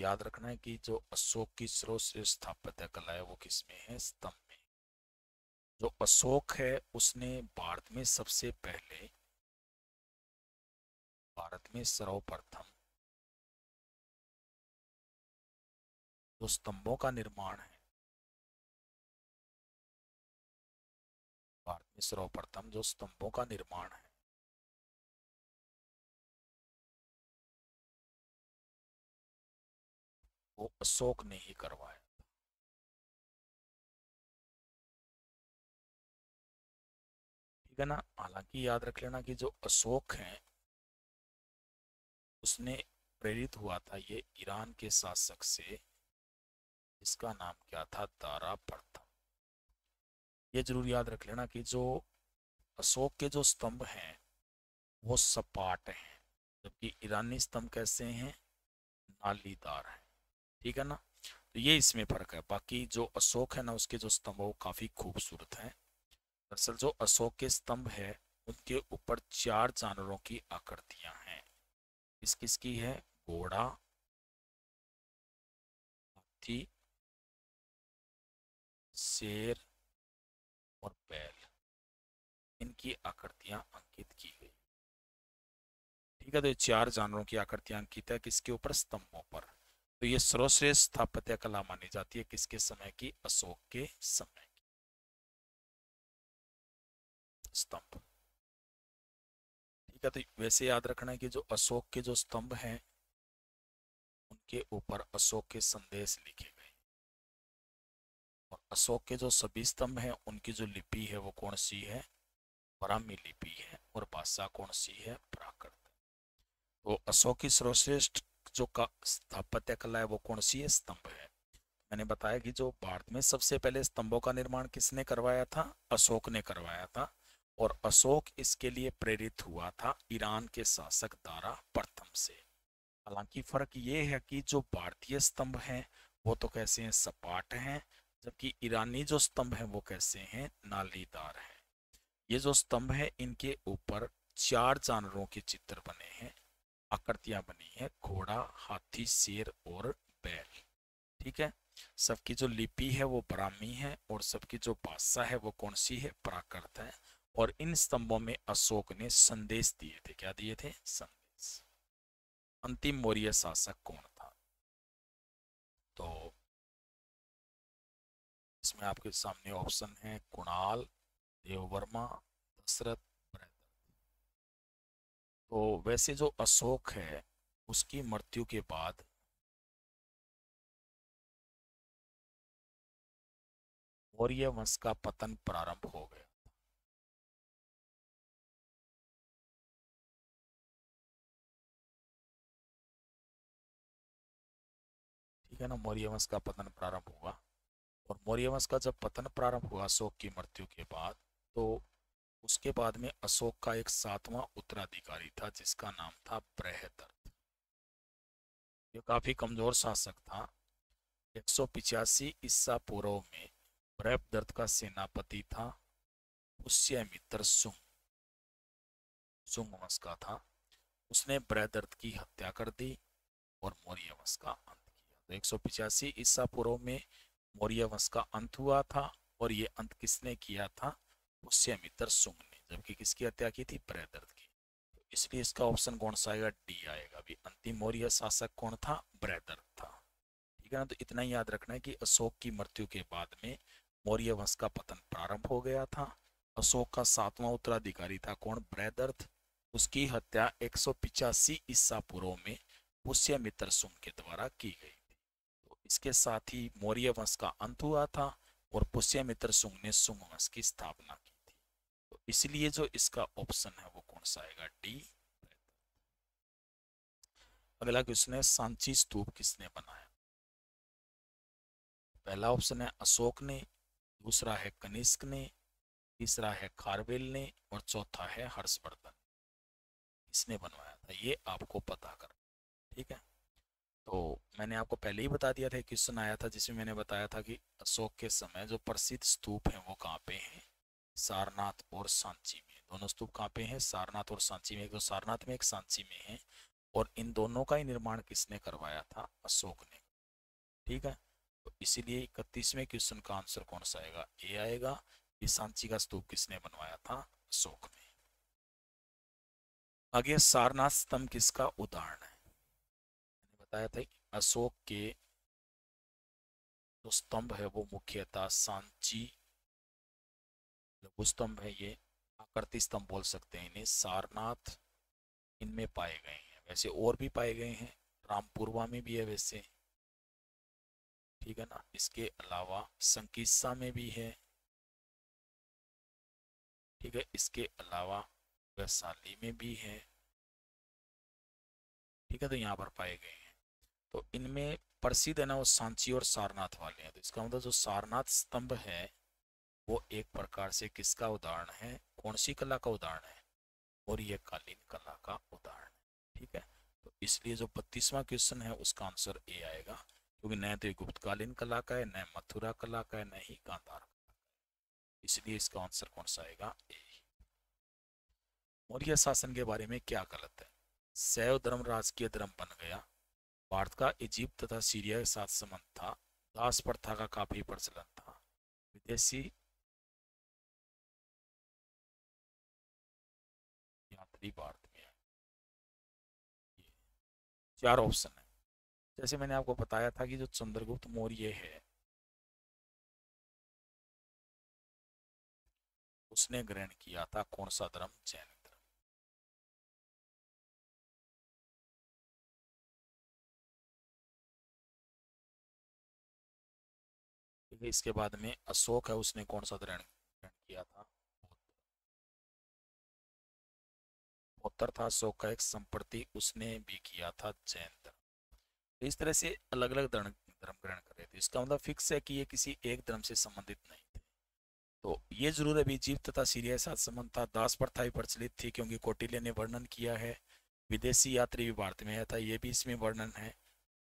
याद रखना है कि जो अशोक की सर्वश्रेष्ठ स्थापत्य कला है वो किसमें है स्तंभ में जो अशोक है उसने भारत में सबसे पहले भारत में सर्वप्रथम जो स्तंभों का निर्माण है भारत में सर्वप्रथम जो स्तंभों का निर्माण है को अशोक ने ही करवाया ठीक है ना हालांकि याद रख लेना कि जो अशोक हैं उसने प्रेरित हुआ था ये ईरान के शासक से इसका नाम क्या था दारा प्रथम ये जरूर याद रख लेना कि जो अशोक के जो स्तंभ हैं वो सपाट हैं जबकि ईरानी स्तंभ कैसे हैं नालीदार हैं ठीक है ना तो ये इसमें फर्क है बाकी जो अशोक है ना उसके जो स्तंभ वो काफी खूबसूरत हैं दरअसल जो अशोक के स्तंभ है उनके ऊपर चार जानवरों की आकृतियां हैं किस किस की है घोड़ा हाथी शेर और बैल इनकी आकृतियां अंकित की गई ठीक है तो चार जानवरों की आकृतियां अंकित है किसके ऊपर स्तंभों पर तो ये सर्वश्रेष्ठ स्थापत्य कला मानी जाती है किसके समय की अशोक के समय की स्तंभ ठीक है तो वैसे याद रखना है कि जो अशोक के जो स्तंभ हैं उनके ऊपर अशोक के संदेश लिखे गए और अशोक के जो सभी स्तंभ हैं उनकी जो लिपि है वो कौन सी है ब्राह्मी लिपि है और भाषा कौन सी है प्राकृत तो अशोक की सर्वश्रेष्ठ जो का स्थापत्य कला है वो कौन सी है स्तंभ है मैंने बताया कि जो भारत में सबसे पहले स्तंभों का निर्माण किसने करवाया था अशोक ने करवाया था और अशोक इसके लिए प्रेरित हुआ था ईरान के शासक दारा प्रथम से हालांकि फर्क ये है कि जो भारतीय स्तंभ हैं वो तो कैसे हैं सपाट हैं जबकि ईरानी जो स्तंभ हैं वो कैसे हैं नालीदार हैं ये जो स्तंभ हैं इनके ऊपर चार जानवरों के चित्र बने हैं आकृतियां बनी है घोड़ा हाथी शेर और बैल ठीक है सबकी जो लिपि है वो ब्राह्मी है और सबकी जो भाषा है वो कौन सी है प्राकृत है और इन स्तंभों में अशोक ने संदेश दिए थे क्या दिए थे संदेश अंतिम मौर्य शासक कौन था तो इसमें आपके सामने ऑप्शन है कुणाल देववर्मा दशरथ तो वैसे जो अशोक है उसकी मृत्यु के बाद मौर्य वंश का पतन प्रारंभ हो गया ठीक है ना मौर्य वंश का पतन प्रारंभ हुआ और मौर्य वंश का जब पतन प्रारंभ हुआ अशोक की मृत्यु के बाद तो उसके बाद में अशोक का एक सातवां उत्तराधिकारी था जिसका नाम था बृहदर्थ यह काफी कमजोर शासक था एक सौ पिचासी ईसा पूर्व में बृहदर्थ का सेनापति था उससे मित्र सुंग सुंग वंश का था उसने बृहदर्थ की हत्या कर दी और मौर्य वंश का अंत किया तो एक सौ पिचासी ईसा पूर्व में मौर्य वंश का अंत हुआ था और ये अंत किसने किया था उससे अमितर सुंग ने जबकि किसकी हत्या की थी दर्द की तो इसलिए इसका ऑप्शन कौन सा आएगा डी आएगा अभी अंतिम मौर्य शासक कौन था ब्रैदर्द था ठीक है ना तो इतना ही याद रखना है कि अशोक की मृत्यु के बाद में मौर्य वंश का पतन प्रारंभ हो गया था अशोक का सातवां उत्तराधिकारी था कौन ब्रैदर्थ उसकी हत्या एक सौ पिचासी ईसा पूर्व में पुष्य मित्र सुंग के द्वारा की गई थी तो इसके साथ ही मौर्य वंश का अंत हुआ था और पुष्य मित्र सुंग ने सुंग वंश की स्थापना की इसलिए जो इसका ऑप्शन है वो कौन सा आएगा डी अगला क्वेश्चन है सांची स्तूप किसने बनाया पहला ऑप्शन है अशोक ने दूसरा है कनिष्क ने तीसरा है खारवेल ने और चौथा है हर्षवर्धन किसने बनवाया था ये आपको पता कर ठीक है तो मैंने आपको पहले ही बता दिया था क्वेश्चन आया था जिसमें मैंने बताया था कि अशोक के समय जो प्रसिद्ध स्तूप है वो कहाँ पे हैं सारनाथ और सांची में दोनों स्तूप कहाँ पे हैं सारनाथ और सांची में एक तो सारनाथ में एक सांची में है और इन दोनों का ही निर्माण किसने करवाया था अशोक ने ठीक है तो इसीलिए इकतीसवें क्वेश्चन का आंसर कौन सा आएगा ए आएगा कि सांची का स्तूप किसने बनवाया था अशोक ने आगे सारनाथ स्तंभ किसका उदाहरण है मैंने बताया था अशोक के जो तो स्तंभ है वो मुख्यतः सांची लघु स्तंभ है ये आकृति स्तंभ बोल सकते हैं इन्हें सारनाथ इनमें पाए गए हैं वैसे और भी पाए गए हैं रामपुरवा में भी है वैसे ठीक है ना इसके अलावा संकिस्सा में भी है ठीक है इसके अलावा वैशाली में भी है ठीक है तो यहाँ पर पाए गए हैं तो इनमें प्रसिद्ध है ना वो सांची और सारनाथ वाले हैं तो इसका मतलब जो सारनाथ स्तंभ है वो एक प्रकार से किसका उदाहरण है कौन सी कला का उदाहरण है और ये कालीन कला का उदाहरण है ठीक है तो इसलिए जो बत्तीसवा क्वेश्चन है उसका आंसर ए आएगा क्योंकि न तो ये गुप्तकालीन कला का है न मथुरा कला का है न ही गांधार कला का इसलिए इसका आंसर कौन सा आएगा ए मौर्य शासन के बारे में क्या गलत है सैव धर्म राजकीय धर्म बन गया भारत का इजिप्त तथा सीरिया के साथ संबंध था दास प्रथा का काफी प्रचलन था विदेशी उत्तरी भारत में ये चार ऑप्शन है जैसे मैंने आपको बताया था कि जो चंद्रगुप्त मौर्य है उसने ग्रहण किया था कौन सा धर्म जैन इसके बाद में अशोक है उसने कौन सा ग्रहण किया था उत्तर था शोक का एक संपत्ति उसने भी किया था जैन धर्म तो इस तरह से अलग अलग धर्म ग्रहण कर रहे थे इसका मतलब फिक्स है कि ये किसी एक धर्म से संबंधित नहीं थे तो ये जरूर है इजिप्त तथा सीरिया के साथ संबंध था दास प्रथा भी प्रचलित थी क्योंकि कोटिल्य ने वर्णन किया है विदेशी यात्री भी भारत में आया था ये भी इसमें वर्णन है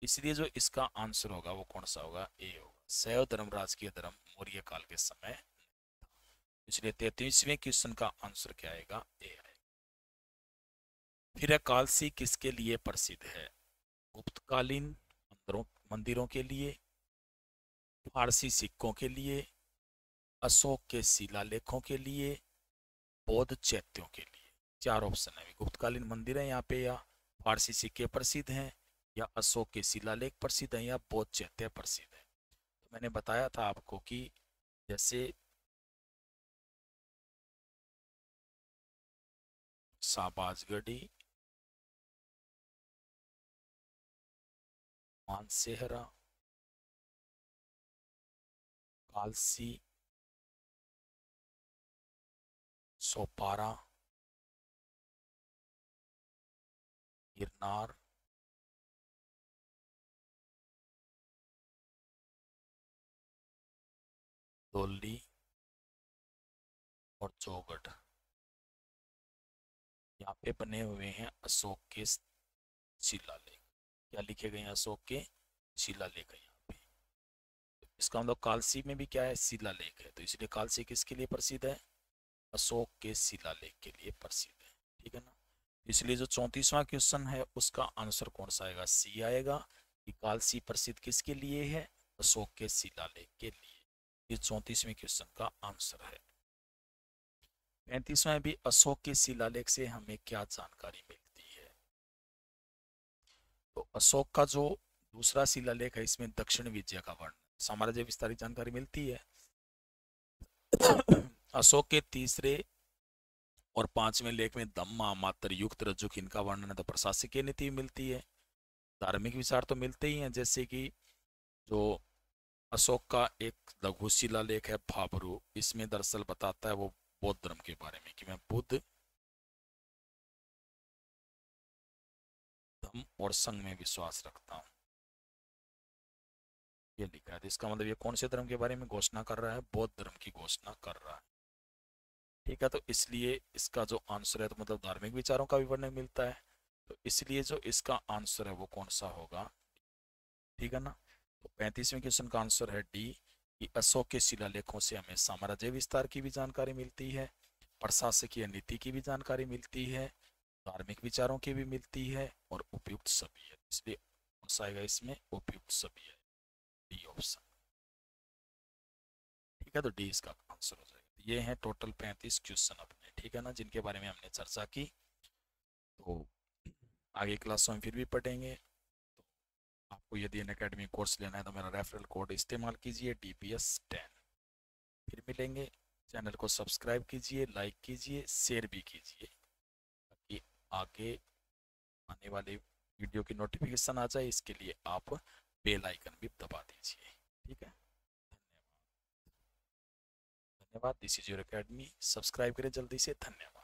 इसलिए जो इसका आंसर होगा वो कौन सा होगा ए होगा सैव धर्म राजकीय धर्म मौर्य काल के समय इसलिए तैतीसवें क्वेश्चन का आंसर क्या आएगा ए आएगा फिर कालसी किसके लिए प्रसिद्ध है गुप्तकालीन मंदिरों मंदिरों के लिए फारसी सिक्कों के लिए अशोक के शिलालेखों के लिए बौद्ध चैत्यों के लिए चार ऑप्शन है गुप्तकालीन मंदिर है यहाँ पे या फारसी सिक्के प्रसिद्ध हैं या अशोक के शिलालेख प्रसिद्ध हैं या बौद्ध चैत्य प्रसिद्ध है तो मैंने बताया था आपको कि जैसे शाबाजगढ़ी मानसेहरा कालसी सोपारा गिरनार दोली और चौगढ़ यहाँ पे बने हुए हैं अशोक के शिलालेख क्या लिखे गए हैं अशोक के शिला लेख है यहाँ पे इसका मतलब कालसी में भी क्या है शिला लेख है तो इसलिए कालसी किसके लिए प्रसिद्ध है अशोक के शिला लेख के लिए प्रसिद्ध है ठीक है ना इसलिए जो चौंतीसवां क्वेश्चन है उसका आंसर कौन सा आएगा सी आएगा कि कालसी प्रसिद्ध किसके लिए है अशोक के शिला लेख के लिए ये चौंतीसवें क्वेश्चन का आंसर है पैंतीसवा भी अशोक के शिला लेख से हमें क्या जानकारी मिली तो अशोक का जो दूसरा शिलालेख है इसमें दक्षिण विजय का वर्णन साम्राज्य विस्तारित जानकारी मिलती है अशोक के तीसरे और पांचवें लेख में दम्मा मात्र युक्त रज्जुक इनका वर्णन है तो प्रशासकीय नीति मिलती है धार्मिक विचार तो मिलते ही हैं जैसे कि जो अशोक का एक लघु शिला लेख है भाबरू इसमें दरअसल बताता है वो बौद्ध धर्म के बारे में कि मैं बुद्ध धम और संघ में विश्वास रखता हूं ये लिखा है तो इसका मतलब ये कौन से धर्म के बारे में घोषणा कर रहा है बौद्ध धर्म की घोषणा कर रहा है ठीक है तो इसलिए इसका जो आंसर है तो मतलब धार्मिक विचारों का विवरण मिलता है तो इसलिए जो इसका आंसर है वो कौन सा होगा ठीक है ना तो पैंतीसवें क्वेश्चन का आंसर है डी कि अशोक के शिलालेखों से हमें साम्राज्य विस्तार की भी जानकारी मिलती है प्रशासकीय नीति की भी जानकारी मिलती है धार्मिक विचारों की भी मिलती है और उपयुक्त सभी है इसलिए कौन सा आएगा इसमें उपयुक्त सभी है डी ऑप्शन ठीक है तो डी इसका आंसर हो जाएगा तो ये है टोटल पैंतीस क्वेश्चन अपने ठीक है ना जिनके बारे में हमने चर्चा की तो आगे क्लासों में फिर भी पढ़ेंगे तो आपको यदि एन अकेडमी कोर्स लेना है तो मेरा रेफरल कोड इस्तेमाल कीजिए डी पी एस टेन फिर मिलेंगे चैनल को सब्सक्राइब कीजिए लाइक कीजिए शेयर भी कीजिए आगे आने वाले वीडियो की नोटिफिकेशन आ जाए इसके लिए आप बेल आइकन भी दबा दीजिए ठीक है धन्यवाद धन्यवाद this is your academy subscribe करें जल्दी से धन्यवाद